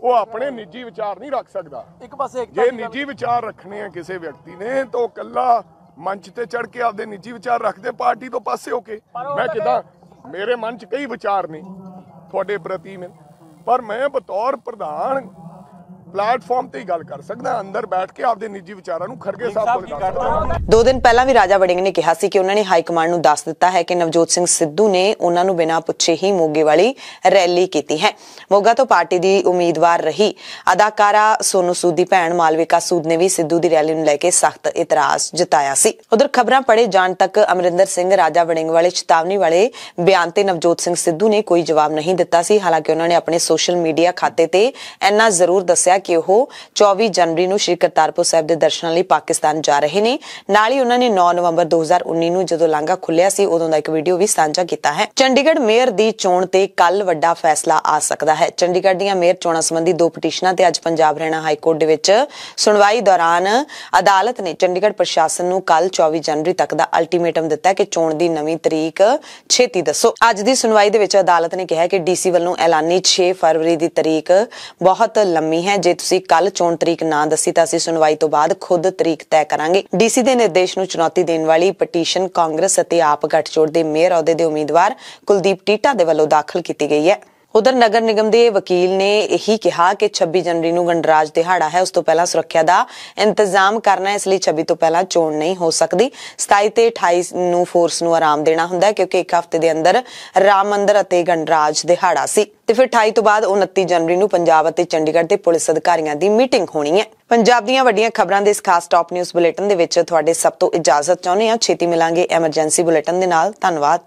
ਉਹ ਆਪਣੇ ਨਿੱਜੀ ਵਿਚਾਰ ਨਹੀਂ ਰੱਖ ਸਕਦਾ ਇੱਕ ਪਾਸੇ ਜੇ ਨਿੱਜੀ ਵਿਚਾਰ ਰੱਖਣੇ ਆ ਕਿਸੇ ਵਿਅਕਤੀ ਨੇ ਤਾਂ ਉਹ ਕੱਲਾ ਮੰਚ ਤੇ ਚੜ ਕੇ ਆਪਦੇ ਨਿੱਜੀ ਵਿਚਾਰ ਰੱਖਦੇ ਪਾਰਟੀ ਤੋਂ ਪਾਸੇ ਹੋ ਕੇ ਮੈਂ ਕਿਦਾਂ ਮੇਰੇ ਮਨ 'ਚ ਕਈ ਵਿਚਾਰ ਨੇ ਤੁਹਾਡੇ ਪ੍ਰਤੀ ਮੈਂ ਪਰ ਮੈਂ ਬਤੌਰ ਪ੍ਰਧਾਨ ਪਲੇਟਫਾਰਮ ਤੇ ਹੀ ਗੱਲ ਕਰ ਸਕਦਾ ਅੰਦਰ ਬੈਠ ਕੇ ਆਪਦੇ ਨਿੱਜੀ ਵਿਚਾਰਾਂ ਨੂੰ ਖਰਗੇ ਸਾਹਿਬ ਕੋਲ ਕਰ ਦੋ ਦਿਨ ਪਹਿਲਾਂ ਵੀ ਰਾਜਾ ਵੜਿੰਗ ਨੇ ਕਿਹਾ ਸੀ ਕਿ ਉਹਨਾਂ ਨੇ ਹਾਈ ਕਮਾਂਡ ਨੂੰ ਦੱਸ ਦਿੱਤਾ ਹੈ ਕਿ ਨਵਜੋਤ ਸਿੰਘ ਸਿੱਧੂ ਨੇ ਉਹਨਾਂ ਨੂੰ ਬਿਨਾਂ ਪੁੱਛੇ ਹੀ ਮੋਗੇ ਵਾਲੀ ਰੈਲੀ ਕੀਤੀ ਹੈ ਮੋਗਾ ਤੋਂ ਪਾਰਟੀ ਦੀ ਉਮੀਦਵਾਰ ਰਹੀ ਅਦਾਕਾਰਾ ਸੋਨੂ ਸੂਦ ਦੀ ਭੈਣ ਮਾਲਵਿਕਾ ਸੂਦ ਨੇ ਵੀ ਸਿੱਧੂ ਦੀ ਰੈਲੀ ਨੂੰ ਲੈ ਕੇ ਸਖਤ ਇਤਰਾਜ਼ ਜਤਾਇਆ ਸੀ ਉਧਰ ਖਬਰਾਂ ਪੜੇ ਜਾਣ ਤੱਕ ਅਮਰਿੰਦਰ ਸਿੰਘ ਰਾਜਾ ਵੜਿੰਗ ਵਾਲੇ ਚੇਤਾਵਨੀ ਵਾਲੇ ਬਿਆਨ ਤੇ ਨਵਜੋਤ ਸਿੰਘ ਸਿੱਧੂ ਨੇ ਕੋਈ ਜਵਾਬ ਨਹੀਂ ਦਿੱਤਾ ਸੀ ਹਾਲਾਂਕਿ ਉਹਨਾਂ ਨੇ ਆਪਣੇ ਸੋਸ਼ਲ ਮੀਡੀਆ ਖਾਤੇ ਤੇ ਐਨਾ ਜ਼ਰੂਰ ਦੱਸਿਆ ਕਿ ਉਹ 24 ਜਨਵਰੀ ਨੂੰ ਸ਼੍ਰੀ ਕਰਤਾਰਪੁਰ ਸਾਹਿਬ ਦੇ ਦਰਸ਼ਨਾਂ ਲਈ ਪਾਕਿਸਤਾਨ ਜਾ ਰਹੇ ਨੇ ਨਾਲ ਹੀ ਉਹਨਾਂ ਨੇ 9 ਨਵੰਬਰ 2019 ਨੂੰ ਜਦੋਂ ਲਾਂਘਾ ਖੁੱਲਿਆ ਸੀ ਉਦੋਂ ਦਾ ਇੱਕ ਵੀਡੀਓ ਵੀ ਸਾਂਝਾ ਕੀਤਾ ਹੈ ਚੰਡੀਗੜ੍ਹ ਮੇਅਰ ਦੀ ਚੋਣ ਤੇ ਕੱਲ ਵੱਡਾ ਫੈਸਲਾ ਆ ਸਕਦਾ ਹੈ ਚੰਡੀਗੜ੍ਹ ਦੀਆਂ ਮੇਅਰ ਚੋਣਾਂ ਸੰਬੰਧੀ ਦੋ ਪਟੀਸ਼ਨਾਂ ਤੇ ਅੱਜ ਪੰਜਾਬ ਹਰਿਆਣਾ ਹਾਈ ਕੋਰਟ ਦੇ ਵਿੱਚ ਸੁਣਵਾਈ ਦੌਰਾਨ ਅਦਾਲਤ ਨੇ ਚੰਡੀਗੜ੍ਹ ਪ੍ਰਸ਼ਾਸਨ ਨੂੰ ਕੱਲ 24 ਜਨਵਰੀ ਤੱਕ ਦਾ ਅਲਟੀਮੇਟਮ ਦਿੱਤਾ ਕਿ ਚੋਣ ਦੀ ਨਵੀਂ ਤਰੀਕ ਛੇਤੀ ਦੱਸੋ ਅੱਜ ਦੀ ਸੁਣਵਾਈ ਦੇ ਵਿੱਚ ਅਦਾਲਤ ਨੇ ਕਿਹਾ ਕਿ ਡੀਸੀ ਵੱਲੋਂ ਐਲਾਨੀ 6 ਫਰਵਰੀ ਦੀ ਤਰੀਕ ਬਹੁਤ ਲੰਮੀ ਹੈ ਜੇ ਤੁਸੀਂ ਕੱਲ ਚੋਣ ਤਰੀਕ ਨਾ ਦੱਸੀ ਤਾਂ ਅਸੀਂ ਸੁਣਵਾਈ ਤੋਂ ਬਾਅਦ ਖੁਦ ਤਰੀਕ ਤੈਅ ਕਰਾਂਗੇ ਡੀਸੀ ਦੇ ਨਿਰਦੇਸ਼ ਨੂੰ ਚੁਣੌਤੀ ਦੇਣ ਵਾਲੀ ਪਟੀਸ਼ਨ ਕਾਂਗਰਸ ਅਤੇ ਆਪ ਗੱਠਜੋੜ ਦੇ ਮੇਅਰ ਅਹੁਦੇ ਦੇ ਉਮੀਦਵਾਰ ਕੁਲਦੀਪ ਟੀਟਾ ਦੇ ਵੱਲੋਂ ਦਾਖਲ ਕੀਤੀ ਗਈ ਹੈ ਉਧਰ ਨਗਰ ਨਿਗਮ ਦੇ ਵਕੀਲ ਨੇ ਇਹੀ ਕਿਹਾ ਕਿ 26 ਜਨਵਰੀ ਨੂੰ ਗਣਰਾਜ ਦਿਹਾੜਾ ਹੈ ਉਸ ਤੋਂ ਪਹਿਲਾਂ ਸੁਰੱਖਿਆ ਦਾ ਇੰਤਜ਼ਾਮ ਕਰਨਾ ਇਸ ਲਈ 26 ਤੋਂ ਪਹਿਲਾਂ ਚੋਣ ਨਹੀਂ ਹੋ ਸਕਦੀ 27 ਤੇ 28 ਨੂੰ ਫੋਰਸ ਨੂੰ ਆਰਾਮ ਦੇਣਾ ਹੁੰਦਾ ਕਿਉਂਕਿ ਇੱਕ ਹਫ਼ਤੇ ਦੇ ਅੰਦਰ ਰਾਮ ਮੰਦਰ ਅਤੇ ਗਣਰਾਜ ਦਿਹਾੜਾ ਸੀ ਤੇ ਫਿਰ 28 ਤੋਂ ਬਾਅਦ 29 ਜਨਵਰੀ ਨੂੰ ਪੰਜਾਬ ਅਤੇ ਚੰਡੀਗੜ੍ਹ ਦੇ ਪੁਲਿਸ ਅਧਿਕਾਰੀਆਂ ਦੀ ਮੀਟਿੰਗ ਹੋਣੀ ਹੈ ਪੰਜਾਬ ਦੀਆਂ ਵੱਡੀਆਂ ਖਬਰਾਂ ਦੇ ਇਸ ਖਾਸ ਟਾਪ ਨਿਊਜ਼ ਬੁਲੇਟਿਨ ਦੇ ਵਿੱਚ ਤੁਹਾਡੇ ਸਭ ਤੋਂ ਇਜਾਜ਼ਤ ਚਾਹੁੰਦੇ ਹਾਂ ਛੇਤੀ ਮਿਲਾਂਗੇ ਐਮਰਜੈਂਸੀ ਬੁਲੇਟਿਨ ਦੇ ਨਾਲ ਧੰਨਵਾਦ